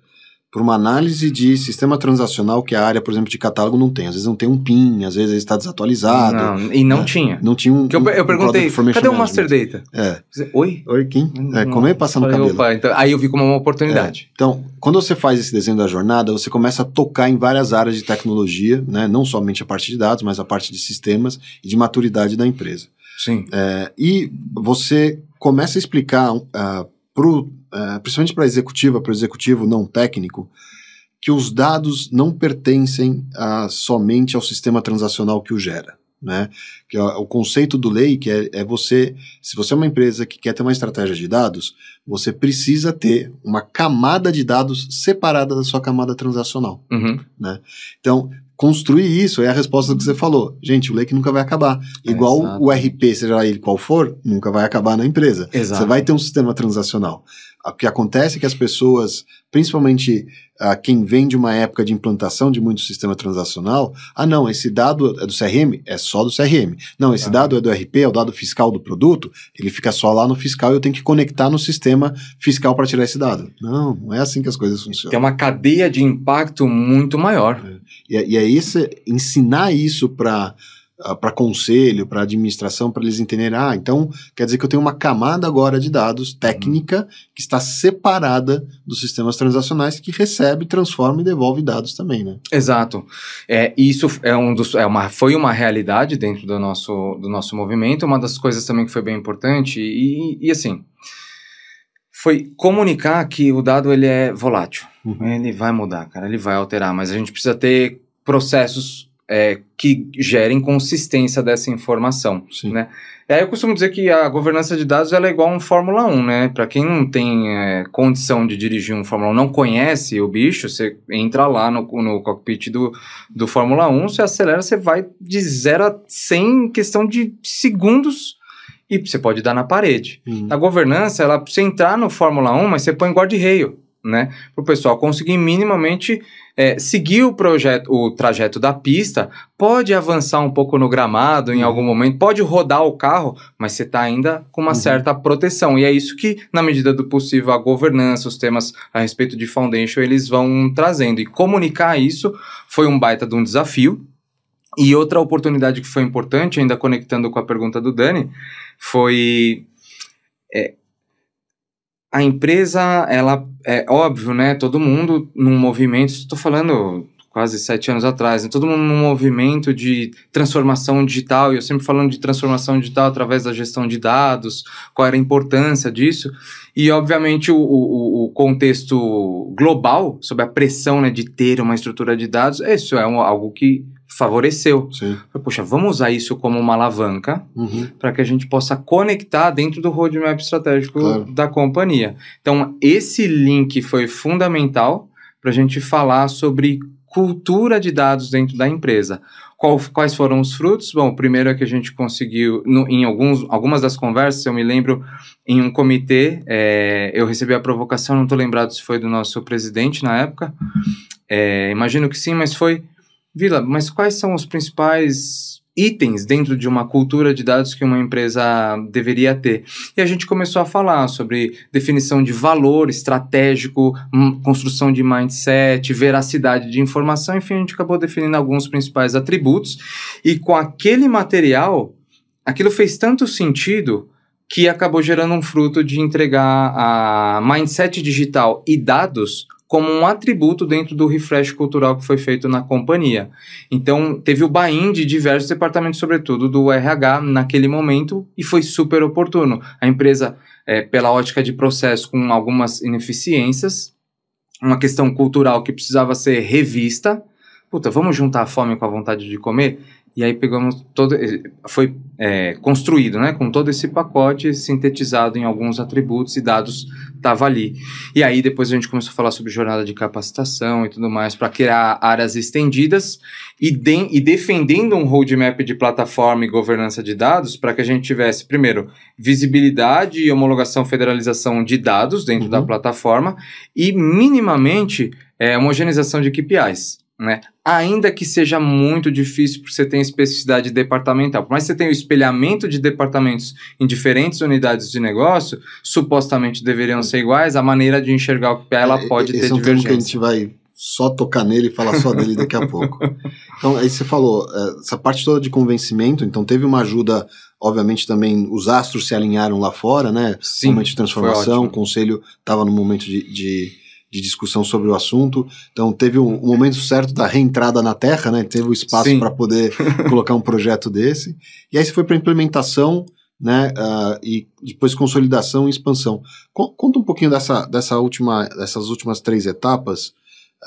por uma análise de sistema transacional que a área, por exemplo, de catálogo não tem. Às vezes não tem um PIN, às vezes está desatualizado. Não, e não né? tinha. Não tinha um. Que eu, eu perguntei, um cadê o Master Data? É. Oi? Oi, Kim? É, como é passa no cabelo? Opa, então, aí eu vi como uma oportunidade. É. Então, quando você faz esse desenho da jornada, você começa a tocar em várias áreas de tecnologia, né? não somente a parte de dados, mas a parte de sistemas e de maturidade da empresa. Sim. É, e você começa a explicar uh, ah, para o é, principalmente para a executiva, para o executivo não técnico, que os dados não pertencem somente ao sistema transacional que o gera. Né? Que ó, é é o conceito do lei que é, é, você, se você é uma empresa que quer ter uma estratégia de dados, você precisa ter uma camada de dados separada da sua camada transacional, uhum. né? Então construir isso é a resposta do que você falou, gente, o lei nunca vai acabar. É, Igual o RP, seja ele qual for, nunca vai acabar na empresa. Exato. Você vai ter um sistema transacional. O que acontece é que as pessoas, principalmente uh, quem vem de uma época de implantação de muito sistema transacional, ah, não, esse dado é do CRM? É só do CRM. Não, esse ah. dado é do RP, é o dado fiscal do produto, ele fica só lá no fiscal e eu tenho que conectar no sistema fiscal para tirar esse dado. Não, não é assim que as coisas funcionam. Tem uma cadeia de impacto muito maior. É. E, é, e é isso, ensinar isso para ah, para conselho, para administração, para eles entenderem, ah, então quer dizer que eu tenho uma camada agora de dados técnica que está separada dos sistemas transacionais que recebe, transforma e devolve dados também, né? Exato. É, isso é um dos, é uma, foi uma realidade dentro do nosso, do nosso movimento, uma das coisas também que foi bem importante e, e assim, foi comunicar que o dado ele é volátil. Uhum. Ele vai mudar, cara, ele vai alterar, mas a gente precisa ter processos é, que gerem consistência dessa informação, Sim. né? eu costumo dizer que a governança de dados é igual a um Fórmula 1, né? Para quem não tem é, condição de dirigir um Fórmula 1, não conhece o bicho, você entra lá no, no cockpit do, do Fórmula 1, você acelera, você vai de 0 a 100 em questão de segundos e você pode dar na parede. Uhum. A governança, ela, você entrar no Fórmula 1, mas você põe guarda-reio né? Para o pessoal conseguir minimamente é, seguir o projeto, o trajeto da pista, pode avançar um pouco no gramado em uhum. algum momento, pode rodar o carro, mas você está ainda com uma uhum. certa proteção. E é isso que, na medida do possível, a governança, os temas a respeito de foundation, eles vão trazendo. E comunicar isso foi um baita de um desafio. E outra oportunidade que foi importante, ainda conectando com a pergunta do Dani, foi é, a empresa, ela é óbvio, né? Todo mundo num movimento, estou falando quase sete anos atrás, né, todo mundo num movimento de transformação digital, e eu sempre falando de transformação digital através da gestão de dados, qual era a importância disso, e obviamente o, o, o contexto global, sobre a pressão né, de ter uma estrutura de dados, isso é um, algo que favoreceu. Sim. Poxa, vamos usar isso como uma alavanca uhum. para que a gente possa conectar dentro do roadmap estratégico claro. da companhia. Então, esse link foi fundamental para a gente falar sobre cultura de dados dentro da empresa. Qual, quais foram os frutos? Bom, o primeiro é que a gente conseguiu, no, em alguns, algumas das conversas, eu me lembro, em um comitê, é, eu recebi a provocação, não estou lembrado se foi do nosso presidente na época, é, imagino que sim, mas foi Vila, mas quais são os principais itens dentro de uma cultura de dados que uma empresa deveria ter. E a gente começou a falar sobre definição de valor estratégico, hum, construção de mindset, veracidade de informação, enfim, a gente acabou definindo alguns principais atributos e com aquele material, aquilo fez tanto sentido que acabou gerando um fruto de entregar a mindset digital e dados como um atributo dentro do refresh cultural que foi feito na companhia. Então, teve o buy-in de diversos departamentos, sobretudo do RH, naquele momento, e foi super oportuno. A empresa, é, pela ótica de processo, com algumas ineficiências, uma questão cultural que precisava ser revista. Puta, vamos juntar a fome com a vontade de comer? E aí pegamos todo, eh, foi é, construído, né, com todo esse pacote sintetizado em alguns atributos e dados estava ali. E aí depois a gente começou a falar sobre jornada de capacitação e tudo mais para criar áreas estendidas e, de, e defendendo um roadmap de plataforma e governança de dados para que a gente tivesse primeiro visibilidade e homologação, federalização de dados dentro uhum. da plataforma e minimamente é, homogeneização de KPIs. Né? Ainda que seja muito difícil, porque você tem especificidade departamental. mas você tem o espelhamento de departamentos em diferentes unidades de negócio, supostamente deveriam ser iguais, a maneira de enxergar o que ela é, é, pode Esse ter é um divergência. que a gente vai só tocar nele e falar só dele daqui a pouco. Então, aí você falou, é, essa parte toda de convencimento, então teve uma ajuda, obviamente também os astros se alinharam lá fora, né? Sim, momento de transformação, o conselho estava no momento de, de de discussão sobre o assunto. Então teve um, um momento certo da reentrada na Terra, né? Teve o um espaço para poder colocar um projeto desse. E aí você foi para implementação, né? Uh, e depois consolidação e expansão. conta um pouquinho dessa, dessa última, dessas últimas três etapas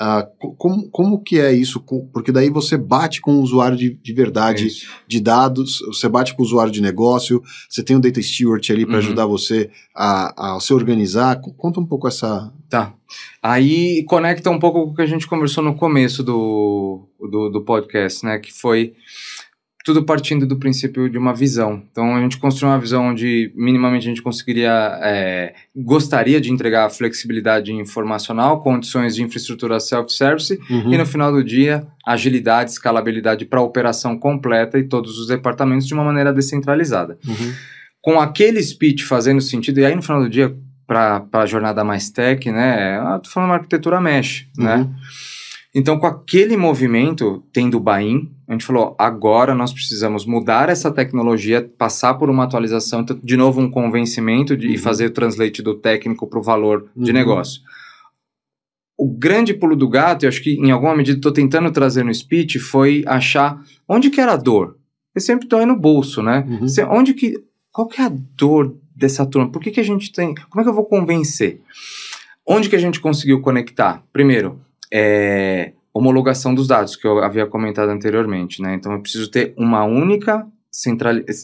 Uh, como, como que é isso? Porque daí você bate com o usuário de, de verdade é de dados, você bate com o usuário de negócio, você tem o um data steward ali para uhum. ajudar você a, a se organizar. Conta um pouco essa. Tá. Aí conecta um pouco com o que a gente conversou no começo do, do, do podcast, né? Que foi tudo partindo do princípio de uma visão. Então a gente construiu uma visão onde minimamente a gente conseguiria, é, gostaria de entregar flexibilidade informacional, condições de infraestrutura self-service uhum. e no final do dia agilidade, escalabilidade para a operação completa e todos os departamentos de uma maneira descentralizada. Uhum. Com aquele speech fazendo sentido, e aí no final do dia, para a jornada mais tech, né? Estou falando uma arquitetura mesh, né? uhum. né? Então, com aquele movimento, tendo o buy a gente falou, agora nós precisamos mudar essa tecnologia, passar por uma atualização, de novo um convencimento de, uhum. e fazer o translate do técnico para o valor uhum. de negócio. O grande pulo do gato, eu acho que em alguma medida estou tentando trazer no speech, foi achar onde que era a dor. Eu sempre dói no bolso, né? Uhum. onde que, qual que é a dor dessa turma? Por que, que a gente tem? Como é que eu vou convencer? Onde que a gente conseguiu conectar? Primeiro, é, homologação dos dados, que eu havia comentado anteriormente. Né? Então, eu preciso ter uma única,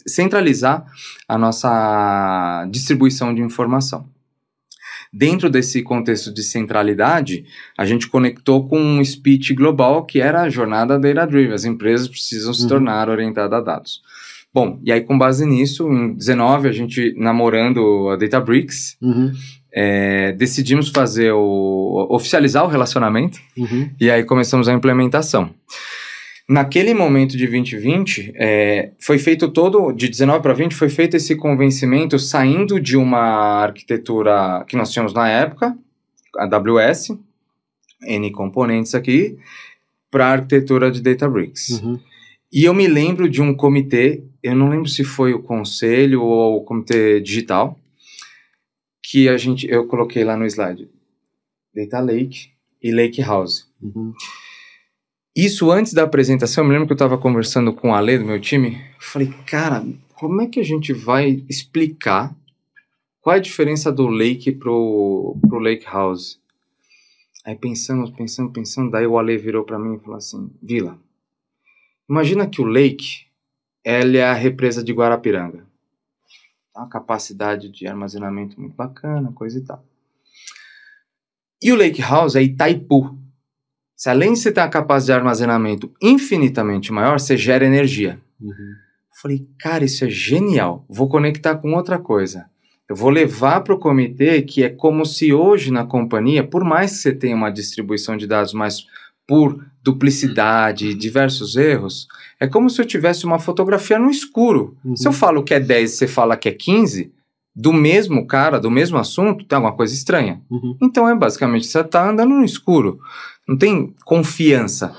centralizar a nossa distribuição de informação. Dentro desse contexto de centralidade, a gente conectou com um speech global que era a jornada Data Driven. As empresas precisam se uhum. tornar orientadas a dados. Bom, e aí com base nisso, em 19 a gente namorando a Databricks, uhum é, decidimos fazer o oficializar o relacionamento uhum. e aí começamos a implementação. Naquele momento de 2020, é, foi feito todo, de 19 para 20, foi feito esse convencimento saindo de uma arquitetura que nós tínhamos na época, a AWS, N componentes aqui, para a arquitetura de Databricks. Uhum. E eu me lembro de um comitê, eu não lembro se foi o conselho ou o comitê digital, que a gente, eu coloquei lá no slide. Data Lake e Lake House. Uhum. Isso antes da apresentação, eu me lembro que eu estava conversando com a Ale do meu time. Eu falei, cara, como é que a gente vai explicar qual é a diferença do Lake pro, pro Lake House? Aí pensamos, pensando, pensando, daí o Ale virou para mim e falou assim, Vila, imagina que o Lake, ela é a represa de Guarapiranga. Tá uma capacidade de armazenamento muito bacana, coisa e tal. E o Lake House é Itaipu. Se além de você ter uma capacidade de armazenamento infinitamente maior, você gera energia. Uhum. Falei, cara, isso é genial. Vou conectar com outra coisa. Eu vou levar para o comitê que é como se hoje na companhia, por mais que você tenha uma distribuição de dados mais por duplicidade, uhum. diversos erros, é como se eu tivesse uma fotografia no escuro. Uhum. Se eu falo que é 10 e você fala que é 15, do mesmo cara, do mesmo assunto, tem alguma coisa estranha. Uhum. Então é basicamente você está andando no escuro, não tem confiança.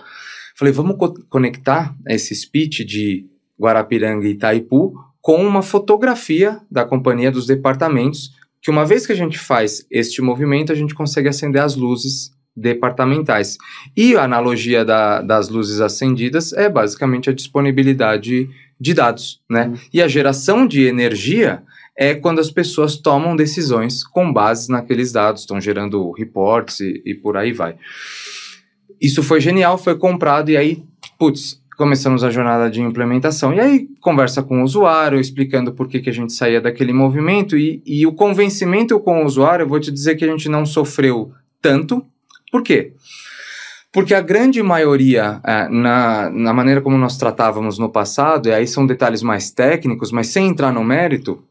Falei, vamos co conectar esse speech de Guarapiranga e Itaipu com uma fotografia da Companhia dos Departamentos, que uma vez que a gente faz este movimento, a gente consegue acender as luzes departamentais. E a analogia da, das luzes acendidas é basicamente a disponibilidade de dados, né? Uhum. E a geração de energia é quando as pessoas tomam decisões com base naqueles dados, estão gerando reports e, e, por aí vai. Isso foi genial, foi comprado e aí, putz, começamos a jornada de implementação. E aí, conversa com o usuário, explicando por que, que a gente saía daquele movimento e, e o convencimento com o usuário, eu vou te dizer que a gente não sofreu tanto, por quê? Porque a grande maioria, é, na, na maneira como nós tratávamos no passado, e aí são detalhes mais técnicos, mas sem entrar no mérito,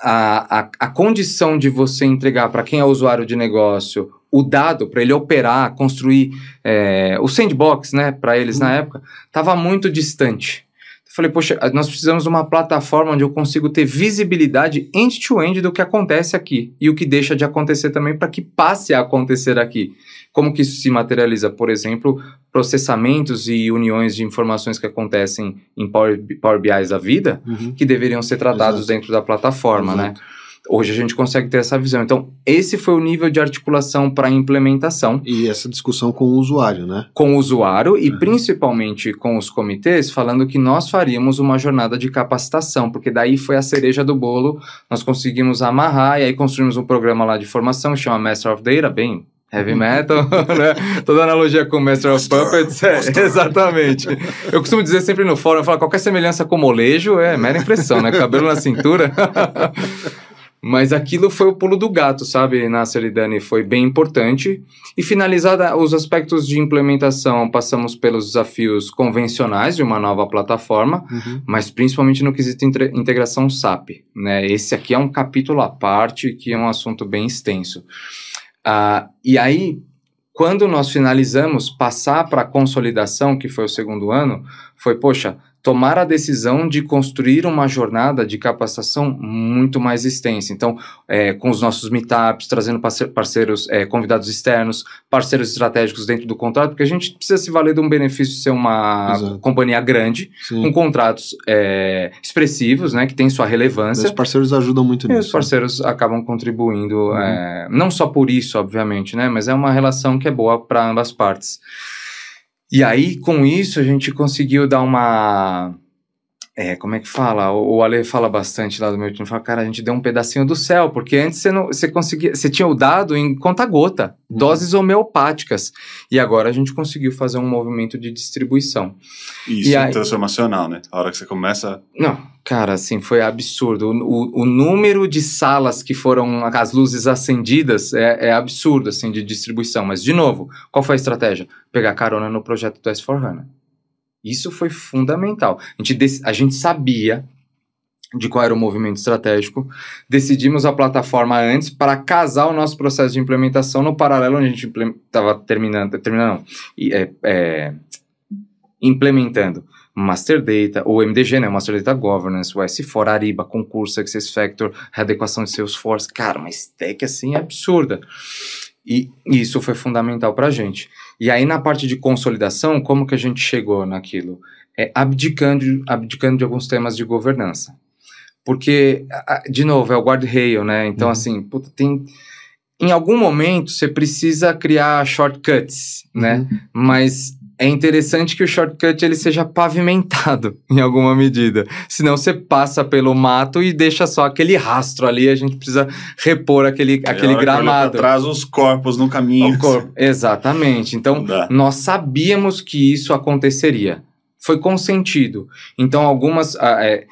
a, a, a condição de você entregar para quem é usuário de negócio o dado para ele operar, construir é, o sandbox, né, para eles uhum. na época, estava muito distante falei, poxa, nós precisamos de uma plataforma onde eu consigo ter visibilidade end-to-end -end do que acontece aqui e o que deixa de acontecer também para que passe a acontecer aqui. Como que isso se materializa? Por exemplo, processamentos e uniões de informações que acontecem em Power, Power BIs da vida, uhum. que deveriam ser tratados Exato. dentro da plataforma, né? Exato. né? Hoje a gente consegue ter essa visão. Então, esse foi o nível de articulação para implementação. E essa discussão com o usuário, né? Com o usuário e uhum. principalmente com os comitês, falando que nós faríamos uma jornada de capacitação, porque daí foi a cereja do bolo, nós conseguimos amarrar e aí construímos um programa lá de formação, chama Master of Data, bem Heavy uhum. metal, né? Toda analogia com Master of Puppets, é, exatamente. Eu costumo dizer sempre no fórum, eu falo, qualquer semelhança com molejo é mera impressão, né? Cabelo na cintura. Mas aquilo foi o pulo do gato, sabe, Nasser e Dani? Foi bem importante. E finalizada os aspectos de implementação, passamos pelos desafios convencionais de uma nova plataforma, uhum. mas principalmente no quesito integração SAP. Né? Esse aqui é um capítulo à parte, que é um assunto bem extenso. Uh, e aí, quando nós finalizamos, passar para a consolidação, que foi o segundo ano, foi, poxa, tomar a decisão de construir uma jornada de capacitação muito mais extensa. Então, é, com os nossos meetups, trazendo parceiros, é, convidados externos, parceiros estratégicos dentro do contrato, porque a gente precisa se valer de um benefício de ser uma Exato. companhia grande, Sim. com contratos é, expressivos, né, que tem sua relevância. os parceiros ajudam muito nisso. E os né? parceiros acabam contribuindo, uhum. É, não só por isso, obviamente, né, mas é uma relação que é boa para ambas partes. E aí, com isso, a gente conseguiu dar uma. É, como é que fala? O, o Ale fala bastante lá do meu time. Fala, cara, a gente deu um pedacinho do céu, porque antes você não, você conseguia, você tinha o dado em conta-gota, uhum. doses homeopáticas. E agora a gente conseguiu fazer um movimento de distribuição. Isso, e aí, transformacional, né? A hora que você começa. Não, Cara, assim, foi absurdo. O, o, número de salas que foram as luzes acendidas é, é, absurdo, assim, de distribuição. Mas, de novo, qual foi a estratégia? Pegar carona no projeto do S4HANA. Isso foi fundamental. A gente, a gente sabia de qual era o movimento estratégico, decidimos a plataforma antes para casar o nosso processo de implementação no paralelo onde a gente estava terminando, terminando não, é, é, implementando Master Data, ou MDG, né? Master Data Governance, o S4, Ariba, concurso, Access Factor, readequação de Salesforce. Cara, uma stack assim é absurda. E isso foi fundamental para a gente. E aí, na parte de consolidação, como que a gente chegou naquilo? É abdicando, abdicando de alguns temas de governança. Porque, de novo, é o guard-rail, né? Então, uhum. assim, puta, tem em algum momento você precisa criar shortcuts, né? Uhum. Mas é interessante que o shortcut ele seja pavimentado em alguma medida. Senão você passa pelo mato e deixa só aquele rastro ali, a gente precisa repor aquele, é aquele gramado. Traz os corpos no caminho. Corpo. Exatamente. Então, nós sabíamos que isso aconteceria. Foi consentido. Então, algumas. É,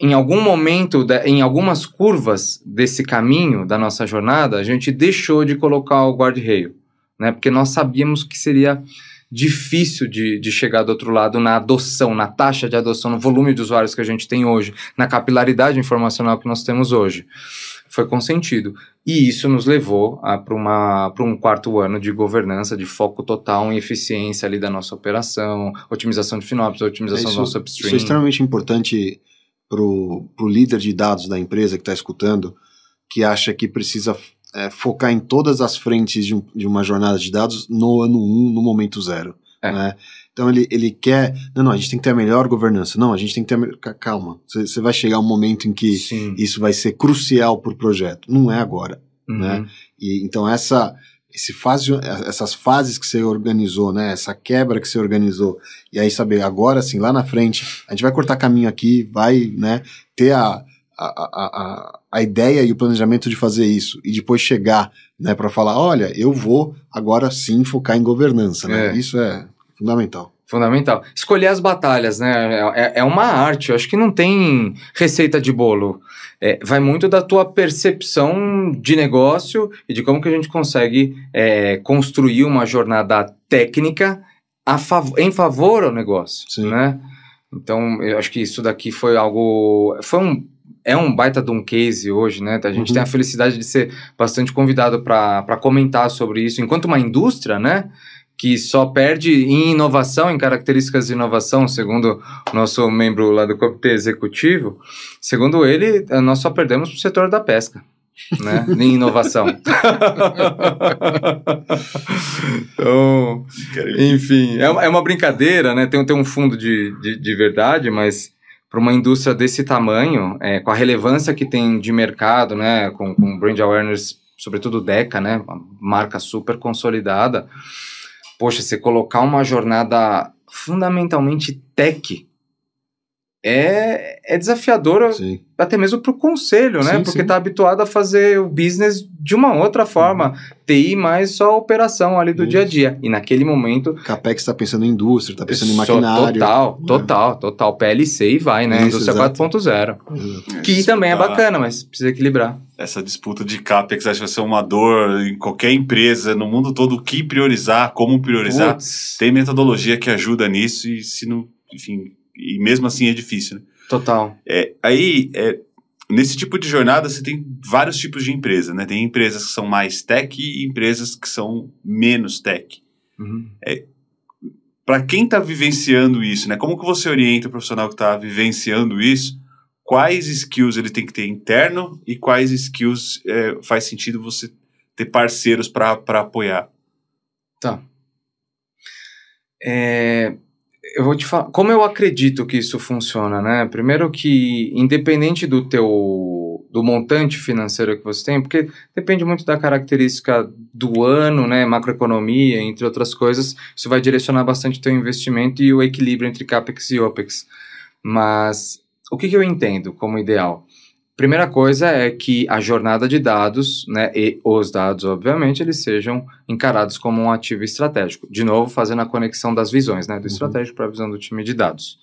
em algum momento, em algumas curvas desse caminho, da nossa jornada, a gente deixou de colocar o guard-rail, né? Porque nós sabíamos que seria difícil de, de chegar do outro lado na adoção, na taxa de adoção, no volume de usuários que a gente tem hoje, na capilaridade informacional que nós temos hoje. Foi consentido. E isso nos levou para um quarto ano de governança, de foco total em eficiência ali da nossa operação, otimização de FinOps, otimização isso, do nosso upstream. Isso é extremamente importante para o líder de dados da empresa que está escutando, que acha que precisa é, focar em todas as frentes de, um, de, uma jornada de dados no ano 1, um, no momento zero. É. Né? Então ele, ele quer. Não, não, a gente tem que ter a melhor governança. Não, a gente tem que ter a melhor. Calma. Você vai chegar um momento em que Sim. isso vai ser crucial para o projeto. Não é agora. Uhum. Né? E, então essa. Esse fase, essas fases que você organizou, né? Essa quebra que você organizou, e aí saber agora, assim, lá na frente, a gente vai cortar caminho aqui, vai, né? Ter a, a, a, a ideia e o planejamento de fazer isso e depois chegar né, para falar: olha, eu vou agora sim focar em governança. Né? É. Isso é fundamental. Fundamental. Escolher as batalhas, né? É, é, é, uma arte. Eu acho que não tem receita de bolo. É, vai muito da tua percepção de negócio e de como que a gente consegue é, construir uma jornada técnica fav em favor ao negócio, Sim. né? Então, eu acho que isso daqui foi algo... Foi um é um baita de um case hoje, né? A gente uhum. tem a uhum. felicidade de ser bastante convidado para comentar sobre isso. Enquanto uma indústria, né? que só perde em inovação, em características de inovação, segundo nosso membro lá do comitê executivo, segundo ele, nós só perdemos para o setor da pesca. né? Em inovação. então, enfim, é, é, uma brincadeira, né? Tem, tem um fundo de, de, de verdade, mas para uma indústria desse tamanho, é, com a relevância que tem de mercado, né, com, com brand awareness, sobretudo Deca, né, uma marca super consolidada, poxa, você colocar uma jornada fundamentalmente tech é, é sim. até mesmo para o conselho, né? Sim, Porque está habituado a fazer o business de uma outra forma, uhum. TI mais só a operação ali do Isso. dia a dia. E naquele momento... Capex está pensando em indústria, está pensando em maquinário. Total, né? total, total. PLC e vai, né? Isso, indústria 4.0. Que também é bacana, mas precisa equilibrar. Essa disputa de Capex acho que vai ser uma dor em qualquer empresa, no mundo todo, o que priorizar, como priorizar. Puts. Tem metodologia que ajuda nisso e se não... Enfim, e mesmo assim é difícil, né? Total. É, aí, é, nesse tipo de jornada, você tem vários tipos de empresa, né? Tem empresas que são mais tech e empresas que são menos tech. Uhum. É, para quem está vivenciando isso, né? Como que você orienta o profissional que está vivenciando isso? Quais skills ele tem que ter interno e quais skills é, faz sentido você ter parceiros para apoiar? Tá. É, eu vou te falar, como eu acredito que isso funciona, né? Primeiro que independente do teu do montante financeiro que você tem, porque depende muito da característica do ano, né, macroeconomia, entre outras coisas, isso vai direcionar bastante teu investimento e o equilíbrio entre capex e opex. Mas o que, que eu entendo como ideal? Primeira coisa é que a jornada de dados, né, e os dados, obviamente, eles sejam encarados como um ativo estratégico. De novo, fazendo a conexão das visões, né, do uhum. estratégico para a visão do time de dados.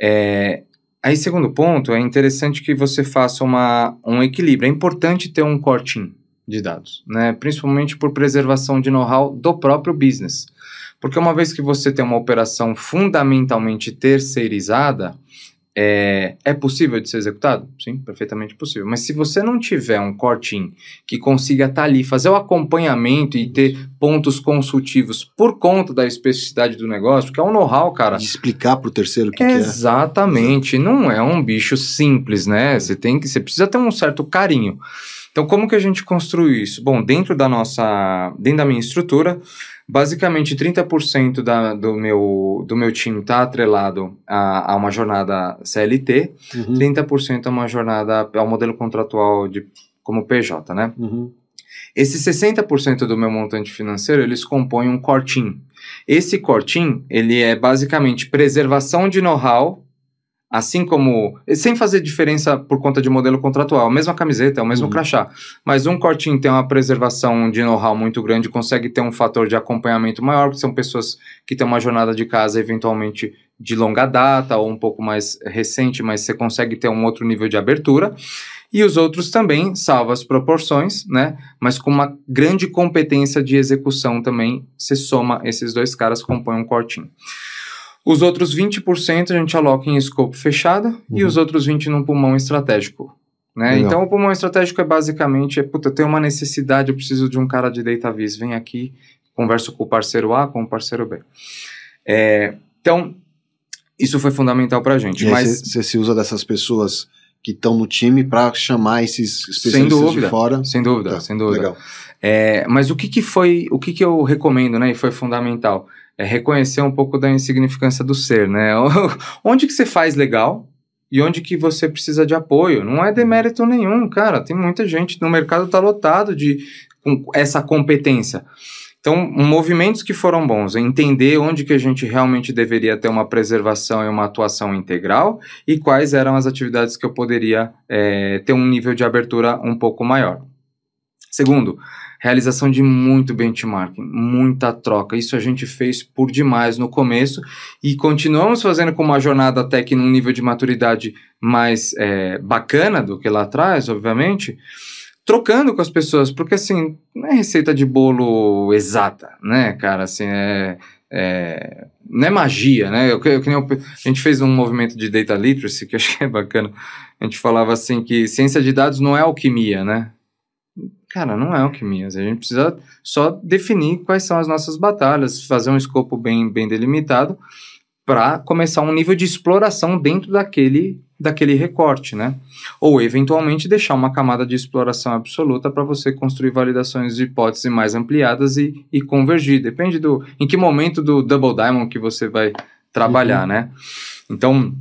É, aí, segundo ponto, é interessante que você faça uma, um equilíbrio. É importante ter um cortinho de dados, né? principalmente por preservação de know-how do próprio business. Porque uma vez que você tem uma operação fundamentalmente terceirizada, é, é, possível de ser executado? Sim, perfeitamente possível. Mas se você não tiver um core que consiga estar tá ali, fazer o acompanhamento e ter pontos consultivos por conta da especificidade do negócio, que é um know-how, cara. De explicar para o terceiro o que, Exatamente. Que é. Não é um bicho simples, né? Você tem que, você precisa ter um certo carinho. Então, como que a gente construiu isso? Bom, dentro da nossa, dentro da minha estrutura, basicamente 30% da, do, meu, do meu time está atrelado a, a, uma jornada CLT, uhum. 30% a é uma jornada ao é modelo contratual de como PJ, né? Uhum. Esse 60% do meu montante financeiro, eles compõem um cortinho. Esse cortinho, ele é basicamente preservação de know-how assim como eh, sem fazer diferença por conta de modelo contratual, a mesma camiseta, é o mesmo uhum. crachá, mas um cortinho tem uma preservação de know-how muito grande, consegue ter um fator de acompanhamento maior, porque são pessoas que têm uma jornada de casa eventualmente de longa data ou um pouco mais recente, mas você consegue ter um outro nível de abertura. E os outros também, salvo as proporções, né? Mas com uma grande competência de execução também, você soma esses dois caras, compõe um cortinho. Os outros 20% a gente aloca em escopo fechado uhum. e os outros 20% num pulmão estratégico. Né? Então, o pulmão estratégico é basicamente, é, puta, eu tenho uma necessidade, eu preciso de um cara de data viz, vem aqui, converso com o parceiro A, com o parceiro B. É, então, isso foi fundamental para a gente. E mas você se usa dessas pessoas que estão no time para chamar esses especialistas dúvida, de fora? Sem dúvida, tá, sem dúvida. Legal. É, mas o que, que foi, o que, que eu recomendo, né? E foi fundamental é reconhecer um pouco da insignificância do ser, né? onde que você faz legal e onde que você precisa de apoio? Não é demérito nenhum, cara. Tem muita gente no mercado tá lotado de com essa competência. Então, movimentos que foram bons, é entender onde que a gente realmente deveria ter uma preservação e uma atuação integral e quais eram as atividades que eu poderia é, ter um nível de abertura um pouco maior. Segundo, realização de muito benchmarking, muita troca. Isso a gente fez por demais no começo e continuamos fazendo com uma jornada até que num nível de maturidade mais é, bacana do que lá atrás, obviamente trocando com as pessoas, porque assim, não é receita de bolo exata, né, cara? Assim, é. é não é magia, né? Eu, eu, eu, a gente fez um movimento de data literacy que eu achei é bacana. A gente falava assim que ciência de dados não é alquimia, né? Cara, não é alquimia. A gente precisa só definir quais são as nossas batalhas, fazer um escopo bem, bem delimitado para começar um nível de exploração dentro daquele, daquele recorte, né? Ou eventualmente deixar uma camada de exploração absoluta para você construir validações de hipótese mais ampliadas e, e convergir. Depende do em que momento do Double Diamond que você vai trabalhar, uhum. né? Então,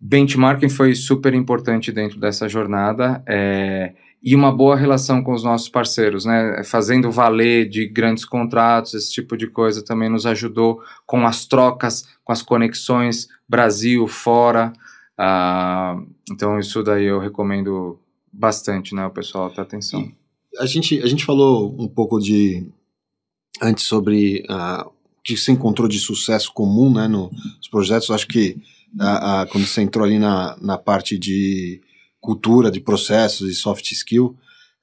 benchmarking foi super importante dentro dessa jornada. É, e uma boa relação com os nossos parceiros, né? Fazendo valer de grandes contratos, esse tipo de coisa também nos ajudou com as trocas, com as conexões Brasil fora. Uh, então isso daí eu recomendo bastante, né? O pessoal ter atenção. A gente a gente falou um pouco de antes sobre ah, o uh, que se encontrou de sucesso comum, né? No, nos projetos, acho que uh, quando você entrou ali na, na parte de cultura, de processos e soft skill.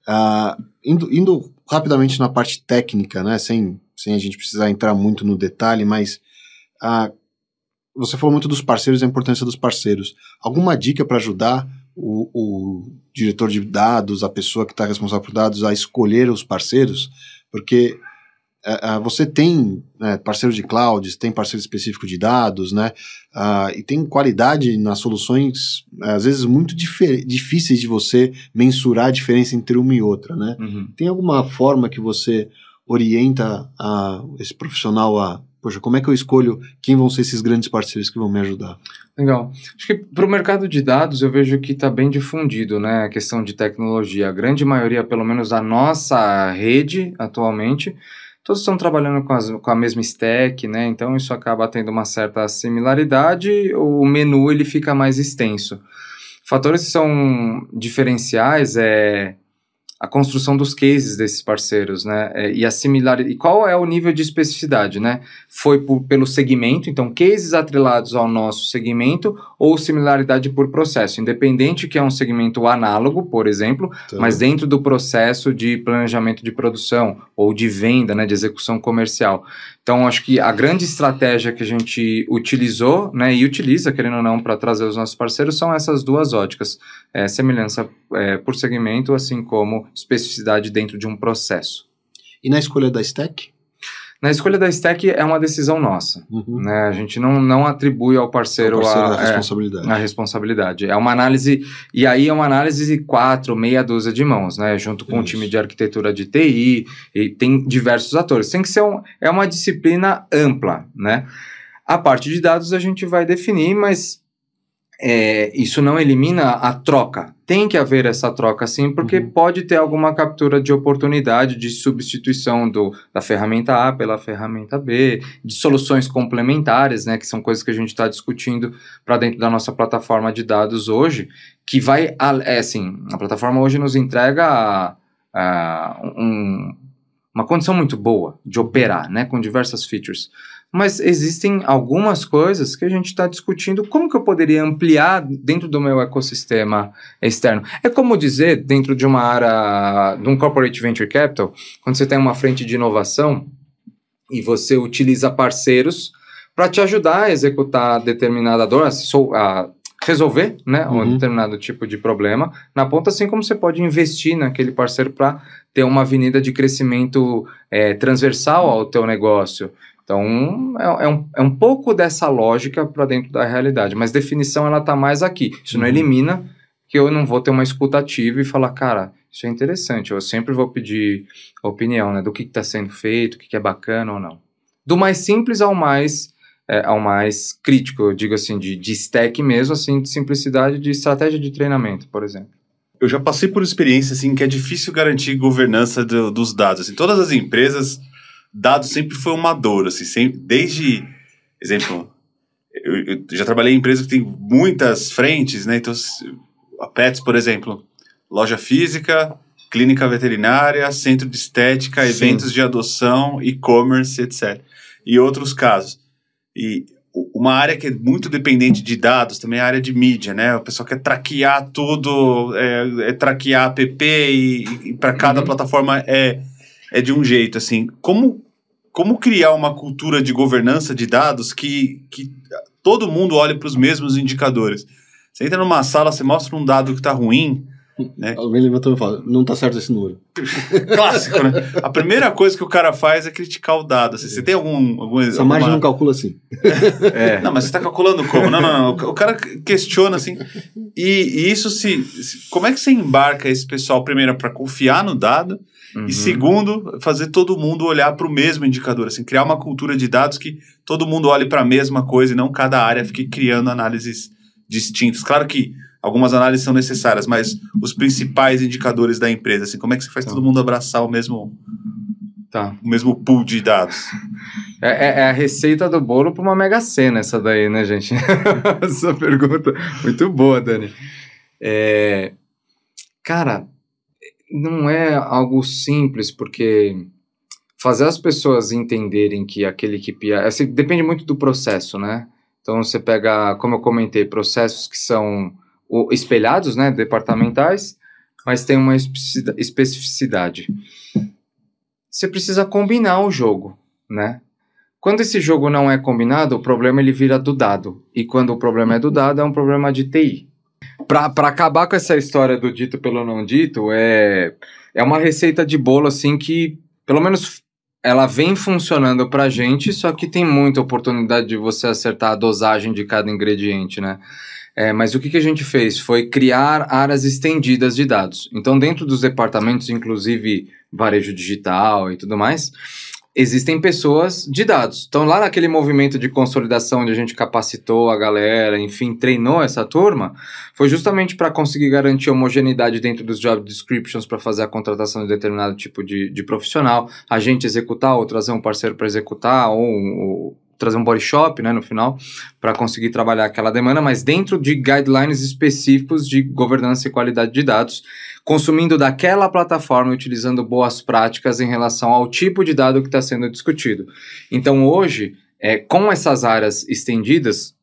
Uh, indo, indo, rapidamente na parte técnica, né, sem, sem a gente precisar entrar muito no detalhe, mas uh, você falou muito dos parceiros e a importância dos parceiros. Alguma dica para ajudar o, o, diretor de dados, a pessoa que está responsável por dados, a escolher os parceiros? Porque é, é, você tem né, parceiro de clouds, tem parceiro específico de dados, né? Uh, e tem qualidade nas soluções, é, às vezes muito difíceis de você mensurar a diferença entre uma e outra, né? Uhum. Tem alguma forma que você orienta a, esse profissional a, poxa, como é que eu escolho quem vão ser esses grandes parceiros que vão me ajudar? Legal. Acho que para o mercado de dados eu vejo que está bem difundido, né? A questão de tecnologia. A grande maioria, pelo menos a nossa rede atualmente, todos estão trabalhando com, as, com a mesma stack, né? Então isso acaba tendo uma certa similaridade, o menu ele fica mais extenso. Fatores que são diferenciais é a construção dos cases desses parceiros, né? É, e a similar, e qual é o nível de especificidade, né? Foi por, pelo segmento, então cases atrelados ao nosso segmento ou similaridade por processo, independente que é um segmento análogo, por exemplo, então, mas dentro do processo de planejamento de produção ou de venda, né, de execução comercial. Então, acho que a grande estratégia que a gente utilizou, né, e utiliza, querendo ou não, para trazer os nossos parceiros, são essas duas óticas. É, semelhança é, por segmento, assim como especificidade dentro de um processo. E na escolha da stack? Na escolha da stack é uma decisão nossa. Uhum. Né? A gente não, não atribui ao parceiro, parceiro a, a, é, responsabilidade. É, a responsabilidade. É uma análise, e aí é uma análise de quatro, meia dúzia de mãos, né? Junto com o um time de arquitetura de TI, e tem diversos atores. Tem que ser um, é uma disciplina ampla, né? A parte de dados a gente vai definir, mas é, isso não elimina a troca. Tem que haver essa troca sim, porque uhum. pode ter alguma captura de oportunidade de substituição do, da ferramenta A pela ferramenta B, de soluções complementares, né, que são coisas que a gente está discutindo para dentro da nossa plataforma de dados hoje, que vai, é, assim, a plataforma hoje nos entrega a, ah, a, um, uma condição muito boa de operar, né, com diversas features mas existem algumas coisas que a gente está discutindo como que eu poderia ampliar dentro do meu ecossistema externo. É como dizer, dentro de uma área, de um corporate venture capital, quando você tem uma frente de inovação e você utiliza parceiros para te ajudar a executar determinada dor, a resolver né, uhum. um determinado tipo de problema na ponta, assim como você pode investir naquele parceiro para ter uma avenida de crescimento é, transversal ao teu negócio. Então, é, é, um, é um pouco dessa lógica para dentro da realidade, mas definição ela está mais aqui. Isso não uhum. elimina que eu não vou ter uma escutativa e falar, cara, isso é interessante, eu sempre vou pedir opinião né, do que está sendo feito, o que, que, é bacana ou não. Do mais simples ao mais é, ao mais crítico, eu digo assim, de, de stack mesmo, assim, de simplicidade de estratégia de treinamento, por exemplo eu já passei por experiência assim que é difícil garantir governança do, dos dados. Assim, todas as empresas dado sempre foi uma dor, assim, sempre, desde, exemplo, eu, eu já trabalhei em empresa que tem muitas frentes, né, então a Pets, por exemplo, loja física, clínica veterinária, centro de estética, Sim. eventos de adoção, e-commerce, etc. E outros casos. E uma área que é muito dependente de dados também é a área de mídia, né? O pessoal quer traquear tudo, é, é traquear app e, e para cada uhum. plataforma é é de um jeito, assim. Como, como criar uma cultura de governança de dados que, que todo mundo olhe para os mesmos indicadores? Você entra numa sala, você mostra um dado que está ruim, né? Alguém levantou e fala, não está certo esse número. Clássico, né? A primeira coisa que o cara faz é criticar o dado. Assim, você tem algum... algum Essa alguma... margem não calcula assim. É. Não, mas você está calculando como? Não, não, não. O cara questiona assim. E, e isso se, se... Como é que você embarca esse pessoal, primeiro, para confiar no dado Uhum. E segundo, fazer todo mundo olhar para o mesmo indicador, assim, criar uma cultura de dados que todo mundo olhe para a mesma coisa e não cada área fique uhum. criando análises distintas. Claro que algumas análises são necessárias, mas os principais indicadores da empresa, assim, como é que você faz tá. todo mundo abraçar o mesmo tá. o mesmo pool de dados? É, é, é a receita do bolo para uma mega cena essa daí, né, gente? essa pergunta muito boa, Dani. É... Cara, não é algo simples, porque fazer as pessoas entenderem que aquele que pia. Assim, depende muito do processo, né? Então você pega, como eu comentei, processos que são espelhados, né, departamentais, mas tem uma especificidade. Você precisa combinar o jogo, né? Quando esse jogo não é combinado, o problema ele vira do dado. E quando o problema é do dado, é um problema de TI para acabar com essa história do dito pelo não dito, é, é uma receita de bolo, assim, que pelo menos ela vem funcionando pra gente, só que tem muita oportunidade de você acertar a dosagem de cada ingrediente, né? É, mas o que, que a gente fez? Foi criar áreas estendidas de dados. Então, dentro dos departamentos, inclusive varejo digital e tudo mais, existem pessoas de dados. Então, lá naquele movimento de consolidação onde a gente capacitou a galera, enfim, treinou essa turma, foi justamente para conseguir garantir homogeneidade dentro dos job descriptions para fazer a contratação de determinado tipo de, de profissional, a gente executar ou trazer um parceiro para executar, ou, ou trazer um body shop, né, no final, para conseguir trabalhar aquela demanda, mas dentro de guidelines específicos de governança e qualidade de dados, consumindo daquela plataforma e utilizando boas práticas em relação ao tipo de dado que está sendo discutido. Então, hoje, é, com essas áreas estendidas,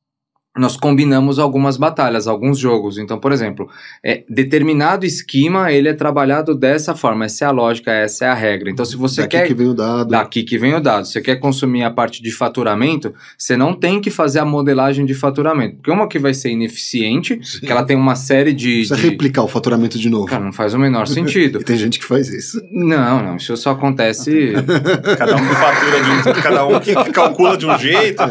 nós combinamos algumas batalhas, alguns jogos. Então, por exemplo, é, determinado esquema ele é trabalhado dessa forma. Essa é a lógica, essa é a regra. Então, se você daqui quer. Daqui que vem o dado. Daqui que vem o dado. Você quer consumir a parte de faturamento, você não tem que fazer a modelagem de faturamento. Porque uma que vai ser ineficiente, Sim. que ela tem uma série de. Precisa de... replicar o faturamento de novo. Cara, não faz o menor sentido. e tem gente que faz isso. Não, não. Isso só acontece. cada um fatura de um. Cada um que calcula de um jeito. É.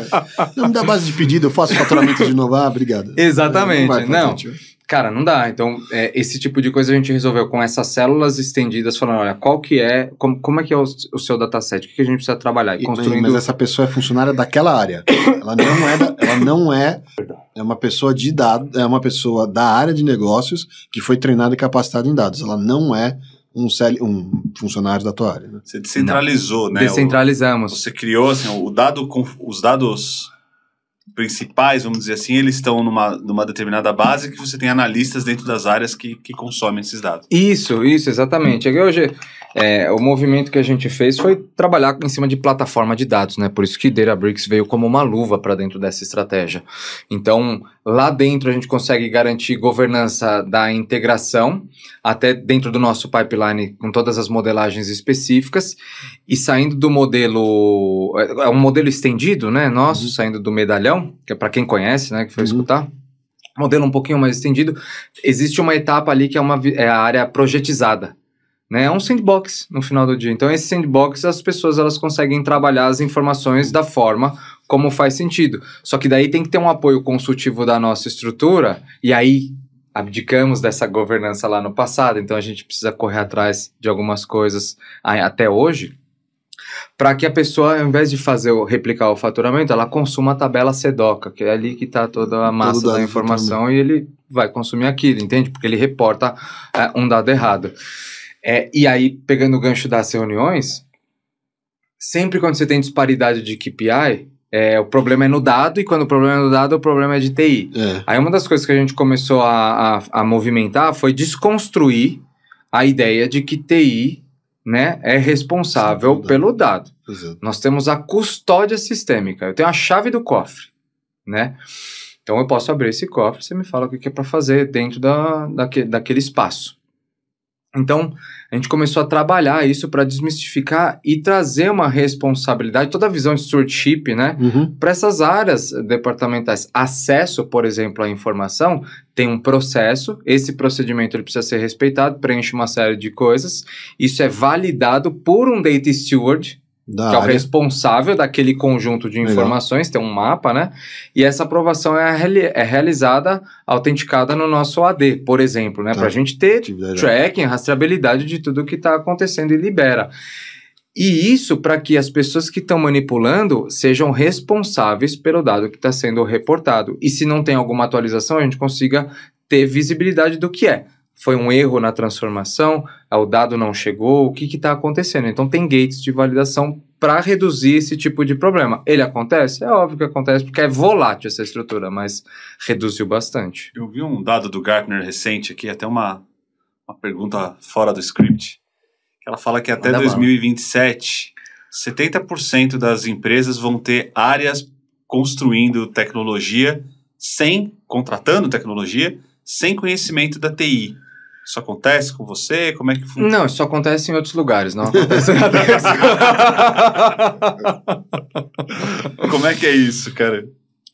Não me dá base de pedido, eu faço faturamento antes de inovar, obrigado. Exatamente. É, não, não. cara, não dá. Então, é, esse tipo de coisa a gente resolveu com essas células estendidas, falando, olha, qual que é, como, como é que é o, o seu dataset, o que, que, a gente precisa trabalhar? E, construindo... Mas essa pessoa é funcionária daquela área. Ela não é, da, ela não é, é uma pessoa de dados, é uma pessoa da área de negócios que foi treinada e capacitada em dados. Ela não é um, CL, um funcionário da tua área. Né? Você descentralizou, Não. né? Descentralizamos. O, você criou assim, o dado, os dados principais, vamos dizer assim, eles estão numa, numa determinada base que você tem analistas dentro das áreas que, que consomem esses dados. Isso, isso, exatamente. É hoje, é, o movimento que a gente fez foi trabalhar em cima de plataforma de dados, né? Por isso que Databricks veio como uma luva para dentro dessa estratégia. Então, lá dentro a gente consegue garantir governança da integração, até dentro do nosso pipeline, com todas as modelagens específicas, e saindo do modelo. É, é um modelo estendido, né? Nosso, uhum. saindo do medalhão, que é para quem conhece, né? Que foi uhum. escutar modelo um pouquinho mais estendido, existe uma etapa ali que é, uma, é a área projetizada né? É um sandbox no final do dia. Então, esse sandbox, as pessoas elas conseguem trabalhar as informações da forma como faz sentido. Só que daí tem que ter um apoio consultivo da nossa estrutura, e aí abdicamos dessa governança lá no passado, então a gente precisa correr atrás de algumas coisas até hoje, para que a pessoa, ao invés de fazer o, replicar o faturamento, ela consuma a tabela CEDOCA, que é ali que está toda a massa da informação, e ele vai consumir aquilo, entende? Porque ele reporta é, um dado errado. É, e aí, pegando o gancho das reuniões, sempre quando você tem disparidade de KPI, é, o problema é no dado, e quando o problema é no dado, o problema é de TI. É. Aí uma das coisas que a gente começou a, a, a, movimentar foi desconstruir a ideia de que TI né, é responsável Sim, pelo dado. Exato. Nós temos a custódia sistêmica. Eu tenho a chave do cofre, né? Então eu posso abrir esse cofre, você me fala o que é para fazer dentro da, daque, daquele espaço. Então, a gente começou a trabalhar isso para desmistificar e trazer uma responsabilidade, toda a visão de stewardship, né, uhum. para essas áreas departamentais. Acesso, por exemplo, à informação tem um processo, esse procedimento ele precisa ser respeitado, preenche uma série de coisas, isso é validado por um data steward, da que área. é o responsável daquele conjunto de informações, Legal. tem um mapa, né? E essa aprovação é, reali é realizada, autenticada no nosso AD, por exemplo, né? Tá. Para a gente ter tracking, rastreabilidade de tudo que está acontecendo e libera. E isso para que as pessoas que estão manipulando sejam responsáveis pelo dado que está sendo reportado. E se não tem alguma atualização, a gente consiga ter visibilidade do que é foi um erro na transformação, ah, o dado não chegou, o que está acontecendo? Então, tem gates de validação para reduzir esse tipo de problema. Ele acontece? É óbvio que acontece, porque é volátil essa estrutura, mas reduziu bastante. Eu vi um dado do Gartner recente aqui, até uma, uma pergunta fora do script. Ela fala que até Manda 2027, 70% das empresas vão ter áreas construindo tecnologia sem, contratando tecnologia, sem conhecimento da TI. Isso acontece com você? Como é que funciona? Não, isso acontece em outros lugares, não acontece na Como é que é isso, cara?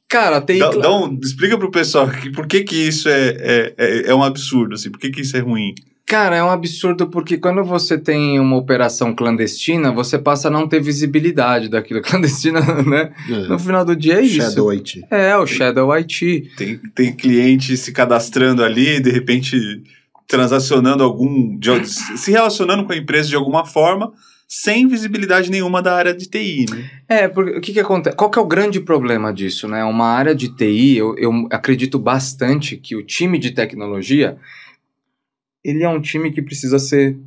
Cara, tem. Dá, dá um, explica pro pessoal que, por que, que isso é, é, é, é um absurdo, assim, por que, que isso é ruim? Cara, é um absurdo porque quando você tem uma operação clandestina, você passa a não ter visibilidade daquilo clandestina, né? É. No final do dia é isso. Shadow IT. É, o Shadow IT. Tem, tem cliente se cadastrando ali, de repente transacionando algum. De, se relacionando com a empresa de alguma forma, sem visibilidade nenhuma da área de TI, né? É, porque o que, que acontece? Qual que é o grande problema disso, né? Uma área de TI, eu, eu acredito bastante que o time de tecnologia, ele é um time que precisa ser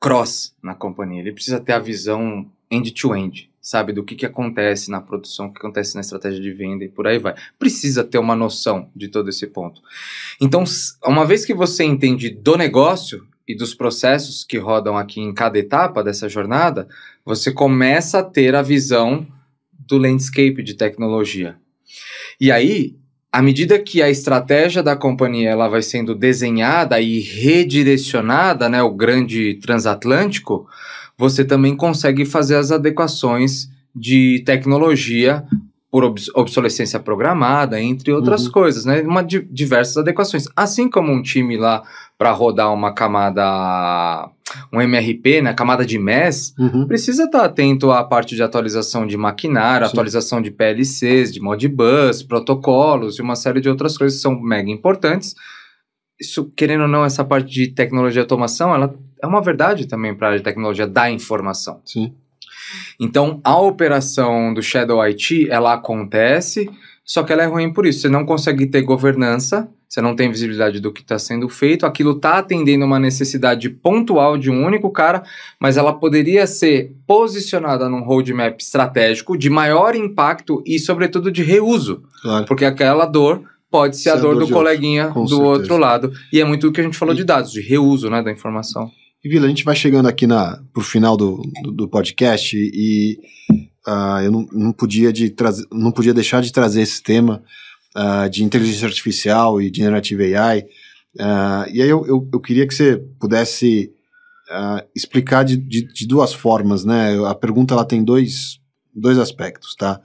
cross na companhia, ele precisa ter a visão end-to-end. -end sabe, do que, que acontece na produção, o que acontece na estratégia de venda e por aí vai. Precisa ter uma noção de todo esse ponto. Então, uma vez que você entende do negócio e dos processos que rodam aqui em cada etapa dessa jornada, você começa a ter a visão do landscape de tecnologia. E aí, à medida que a estratégia da companhia ela vai sendo desenhada e redirecionada, né, o grande transatlântico, você também consegue fazer as adequações de tecnologia por obsolescência programada, entre outras uhum. coisas, né? Uma, diversas adequações. Assim como um time lá para rodar uma camada, um MRP, né? Camada de MES, uhum. precisa estar tá atento à parte de atualização de maquinário, Sim. atualização de PLCs, de modbus, protocolos e uma série de outras coisas que são mega importantes isso, querendo ou não, essa parte de tecnologia e automação, ela é uma verdade também para a área de tecnologia da informação. Sim. Então, a operação do Shadow IT, ela acontece, só que ela é ruim por isso. Você não consegue ter governança, você não tem visibilidade do que está sendo feito, aquilo está atendendo uma necessidade pontual de um único cara, mas ela poderia ser posicionada num roadmap estratégico de maior impacto e, sobretudo, de reuso. Claro. Porque aquela dor pode ser, a dor, do coleguinha outro. do certeza. outro lado. E é muito o que a gente falou e... de dados, de reuso né, da informação. E Vila, a gente vai chegando aqui para o final do, do, do podcast e uh, eu não, não, podia de não podia deixar de trazer esse tema uh, de inteligência artificial e generative AI. Uh, ah, e aí eu, eu, eu, queria que você pudesse explicar de, de, de, duas formas, né? A pergunta ela tem dois, dois aspectos, tá?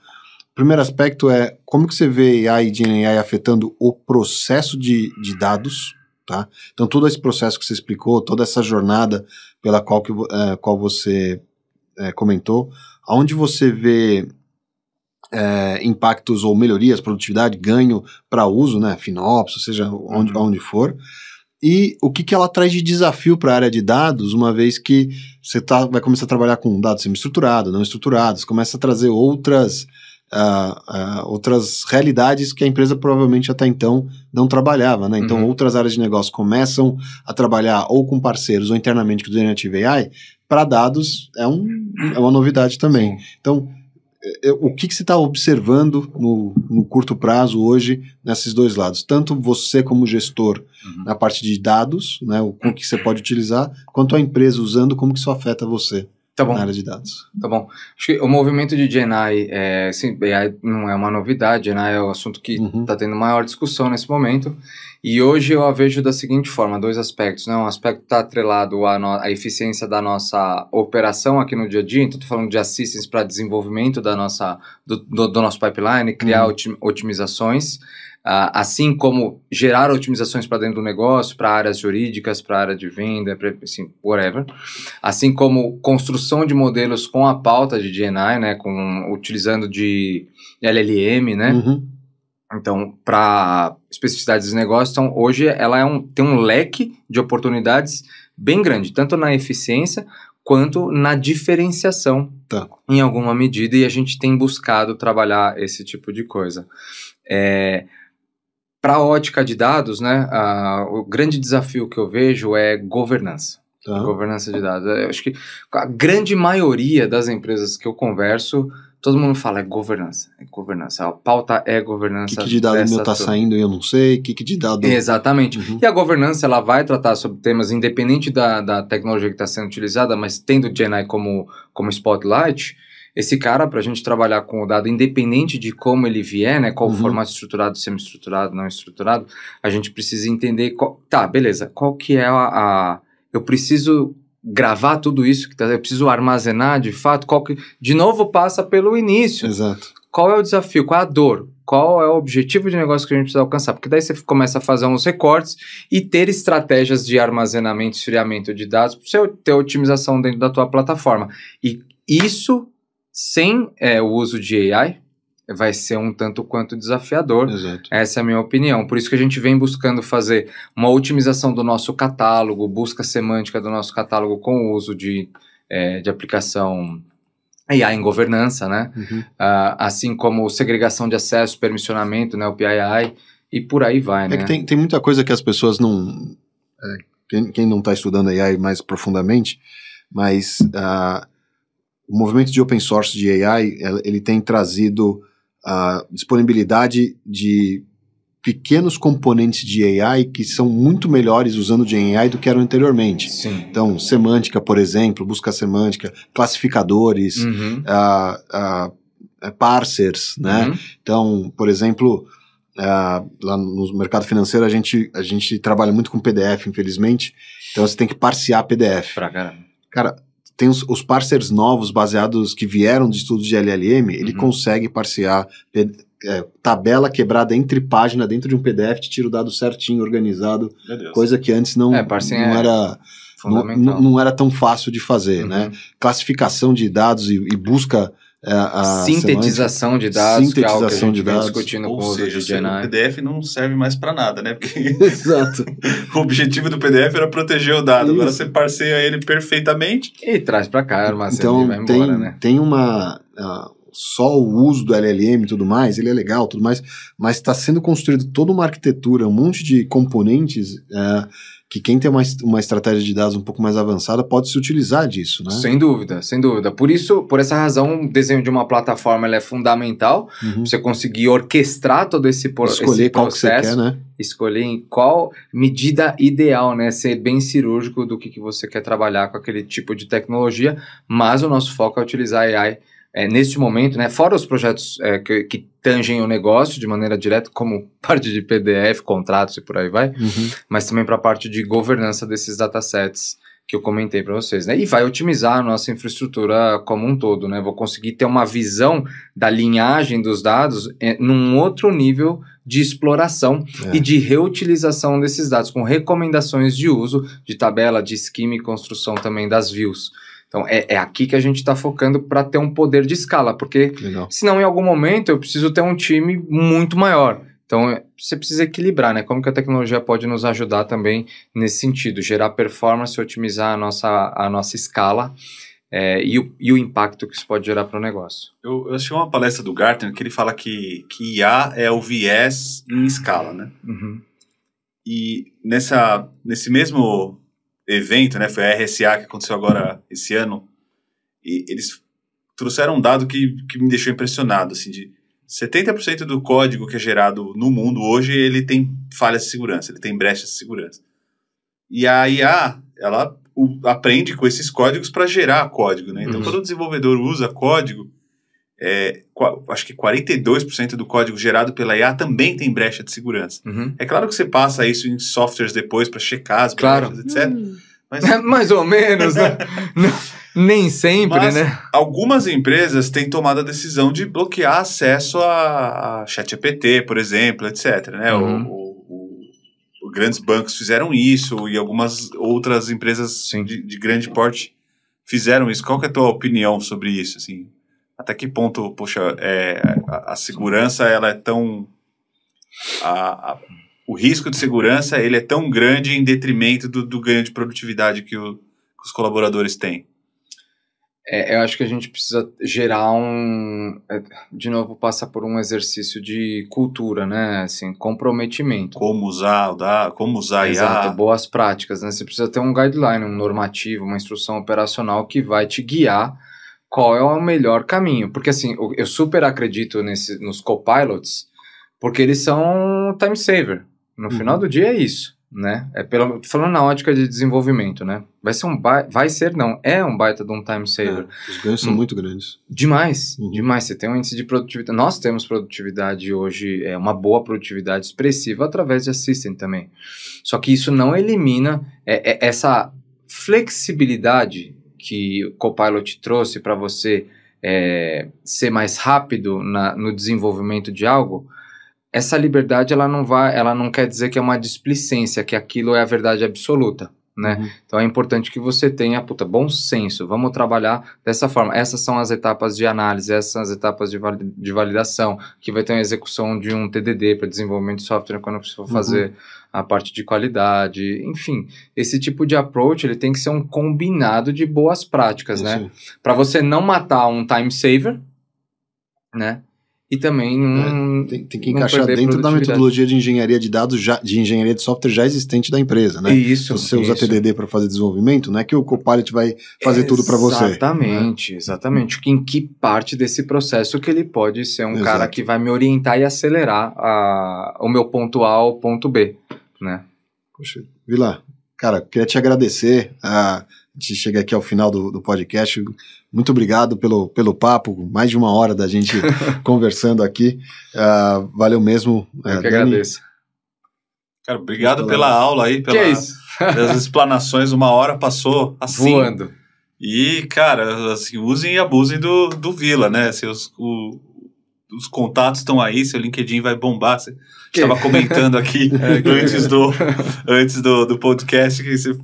primeiro aspecto é como que você vê AI e GenAI afetando o processo de, de dados, tá? Então, todo esse processo que você explicou, toda essa jornada pela qual, que, é, qual você é, comentou, aonde você vê é, impactos ou melhorias, produtividade, ganho para uso, né? FinOps, seja onde, uhum. onde for. E o que, que ela traz de desafio para a área de dados, uma vez que você tá, vai começar a trabalhar com dados semi-estruturados, não estruturados, começa a trazer outras uh, uh, outras realidades que a empresa provavelmente até então não trabalhava, né? Então, uhum. outras áreas de negócio começam a trabalhar ou com parceiros ou internamente com o Generative AI, para dados é, um, é uma novidade também. Sim. Então, é, é, o que, que você está observando no, no, curto prazo hoje nesses dois lados? Tanto você como gestor uhum. na parte de dados, né, o, o que você pode utilizar, quanto a empresa usando, como que isso afeta você? tá bom. na área de dados. Tá bom. Acho que o movimento de GenAI, é, sim, AI não é uma novidade, GenAI é o assunto que está uhum. Tá tendo maior discussão nesse momento. E hoje eu a vejo da seguinte forma, dois aspectos. Né? Um aspecto está atrelado à, no, à, eficiência da nossa operação aqui no dia a dia, então estou falando de assistência para desenvolvimento da nossa, do, do, do nosso pipeline, criar uhum. otimizações. Ah, assim como gerar otimizações para dentro do negócio, para áreas jurídicas, para área de venda, pra, assim, whatever. Assim como construção de modelos com a pauta de DNI, né, com, utilizando de LLM, né? Uhum. Então, para especificidades de negócio, então, hoje ela é um, tem um leque de oportunidades bem grande, tanto na eficiência quanto na diferenciação tá. em alguma medida, e a gente tem buscado trabalhar esse tipo de coisa. É, para a ótica de dados, né, a, o grande desafio que eu vejo é governança. Tá. Governança de dados. Eu acho que a grande maioria das empresas que eu converso, todo mundo fala é governança, é governança. A pauta é governança. O que, que, de dado meu está saindo e eu não sei? O que, que de dado. Exatamente. Uhum. E a governança ela vai tratar sobre temas independente da, da tecnologia que está sendo utilizada, mas tendo o GenAI como, como spotlight esse cara, para a gente trabalhar com o dado, independente de como ele vier, né, qual uhum. formato estruturado, semi-estruturado, não estruturado, a gente precisa entender, qual, tá, beleza, qual que é a, a eu preciso gravar tudo isso, que tá, eu preciso armazenar de fato, qual que, de novo passa pelo início. Exato. Qual é o desafio, qual é a dor, qual é o objetivo de negócio que a gente precisa alcançar, porque daí você começa a fazer uns recortes e ter estratégias de armazenamento esfriamento de dados para você ter otimização dentro da tua plataforma. E isso sem é, o uso de AI, vai ser um tanto quanto desafiador. Exato. Essa é a minha opinião. Por isso que a gente vem buscando fazer uma otimização do nosso catálogo, busca semântica do nosso catálogo com o uso de, é, de aplicação AI em governança, né? Uhum. Uh, assim como segregação de acesso, permissionamento, né? O PII e por aí vai, é né? Que tem, tem muita coisa que as pessoas não... É, quem, quem não está estudando AI mais profundamente, mas... Ah, o movimento de open source de AI ele tem trazido a disponibilidade de pequenos componentes de AI que são muito melhores usando de AI do que eram anteriormente. Sim. Então, semântica, por exemplo, busca semântica, classificadores, uhum. uh, uh, parsers, né? Uhum. Então, por exemplo, uh, lá no mercado financeiro a gente, a gente trabalha muito com PDF, infelizmente. Então, você tem que parsear PDF. Pra caramba. Cara, tem os, os parsers novos baseados que vieram de estudos de LLM, ele uhum. consegue parsear é, tabela quebrada entre página dentro de um PDF, te tira o dado certinho, organizado, coisa que antes não, é, não é era... Não, não, era tão fácil de fazer, né? uhum. né? Classificação de dados e, e busca é, a, a sintetização semântica. de dados, sintetização que é algo que a gente vem discutindo Ou com seja, O né? PDF não serve mais para nada, né? Porque Exato. o objetivo do PDF era proteger o dado, Isso. agora você parceia ele perfeitamente. E traz para cá, armazena então, vai tem, embora, né? Tem uma. Uh, só o uso do LLM e tudo mais, ele é legal, tudo mais, mas está sendo construído toda uma arquitetura, um monte de componentes. Uh, que quem tem uma, uma estratégia de dados um pouco mais avançada pode se utilizar disso, né? Sem dúvida, sem dúvida. Por isso, por essa razão, o desenho de uma plataforma é fundamental. Uhum. Você conseguir orquestrar todo esse, por, escolher esse processo. Escolher qual que você quer, né? Escolher em qual medida ideal, né? Ser bem cirúrgico do que, que você quer trabalhar com aquele tipo de tecnologia. Mas o nosso foco é utilizar AI é, neste momento, né, fora os projetos é, que, que, tangem o negócio de maneira direta, como parte de PDF, contratos e por aí vai, uhum. mas também para a parte de governança desses datasets que eu comentei para vocês, né? E vai otimizar a nossa infraestrutura como um todo, né? Vou conseguir ter uma visão da linhagem dos dados é, num outro nível de exploração é. e de reutilização desses dados, com recomendações de uso de tabela, de esquema e construção também das views. Então é, é aqui que a gente está focando para ter um poder de escala, porque Legal. senão em algum momento eu preciso ter um time muito maior. Então, é, você precisa equilibrar, né? Como que a tecnologia pode nos ajudar também nesse sentido, gerar performance, otimizar a nossa, a nossa escala é, e, o, e o impacto que isso pode gerar para o negócio. Eu, eu achei uma palestra do Gartner que ele fala que, que IA é o viés em escala, né? Uhum. E nessa, nesse mesmo evento, né? Foi a RSA que aconteceu agora esse ano. E eles trouxeram um dado que, que me deixou impressionado, assim, de 70% do código que é gerado no mundo hoje, ele tem falhas de segurança, ele tem brechas de segurança. E a IA, ela aprende com esses códigos para gerar código, né? Então, uhum. quando o desenvolvedor usa código, é, acho que 42% do código gerado pela IA também tem brecha de segurança. Uhum. É claro que você passa isso em softwares depois para checar as claro. brechas, etc. Hum. Mas... mais ou menos, né? Nem sempre, Mas né? Algumas empresas têm tomado a decisão de bloquear acesso a, a ChatGPT, por exemplo, etc. Né? Uhum. O, o, o, grandes bancos fizeram isso e algumas outras empresas de, de, grande porte fizeram isso. Qual é a tua opinião sobre isso? Assim? até que ponto, poxa, é, a, a, segurança ela é tão. A, a, o risco de segurança ele é tão grande em detrimento do, do ganho de produtividade que, o, que os colaboradores têm. É, eu acho que a gente precisa gerar um, é, de novo passa por um exercício de cultura, né? Assim, comprometimento. Como usar, da, como usar Exato, IA. boas práticas, né? Você precisa ter um guideline, um normativo, uma instrução operacional que vai te guiar qual é o melhor caminho. Porque assim, eu super acredito nesse, nos copilots, porque eles são time saver. No uhum. final do dia é isso, né? É pelo, falando na ótica de desenvolvimento, né? Vai ser um vai ser não, é um baita de um time saver. É, os ganhos são hum. muito grandes. Demais, uhum. demais. Você tem um índice de produtividade. Nós temos produtividade hoje, é uma boa produtividade expressiva através de assistant também. Só que isso não elimina é, é, essa flexibilidade que o Copilot trouxe para você é, ser mais rápido na, no desenvolvimento de algo, essa liberdade ela não vai, ela não quer dizer que é uma displicência, que aquilo é a verdade absoluta né? Uhum. Então é importante que você tenha, puta, bom senso, vamos trabalhar dessa forma. Essas são as etapas de análise, essas são as etapas de, de validação, que vai ter uma execução de um TDD para desenvolvimento de software quando você for uhum. fazer a parte de qualidade, enfim, esse tipo de approach ele tem que ser um combinado de boas práticas, Isso. né? Para você não matar um time saver, né? e também não. É, tem, tem, que encaixar dentro da metodologia de engenharia de dados, já, de engenharia de software já existente da empresa, né? Isso. Se você usa isso. TDD para fazer desenvolvimento, não é que o Copilot vai fazer é, tudo para você. Exatamente, né? exatamente. Que, em que parte desse processo que ele pode ser um Exato. cara que vai me orientar e acelerar a, o meu ponto A ao ponto B, né? Poxa, Vila, cara, queria te agradecer. A, ah, gente chega aqui ao final do, do podcast. Muito obrigado pelo, pelo papo, mais de uma hora da gente conversando aqui. Uh, valeu mesmo. Eu uh, que Dani. agradeço. Cara, obrigado pela aula aí, pela, pelas explanações. Uma hora passou assim. Voando. E, cara, assim, usem e abusem do, do Vila, né? Seus, o, os contatos estão aí, seu LinkedIn vai bombar. Você estava comentando aqui é, antes, do, antes do, do podcast que você,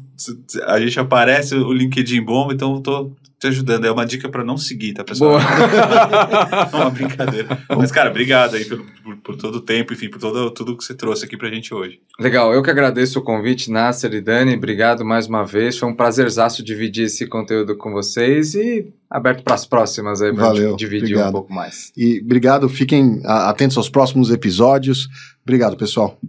a gente aparece, o LinkedIn bomba, então estou te ajudando. É uma dica para não seguir, tá, pessoal? é uma brincadeira. Mas, cara, obrigado aí por, por, por, todo o tempo, enfim, por todo, tudo que você trouxe aqui pra gente hoje. Legal, eu que agradeço o convite, Nasser e Dani. Obrigado mais uma vez. Foi um prazerzaço dividir esse conteúdo com vocês e aberto para as próximas aí, pra Valeu, dividir obrigado. um pouco mais. E obrigado, fiquem atentos aos próximos episódios. Obrigado, pessoal.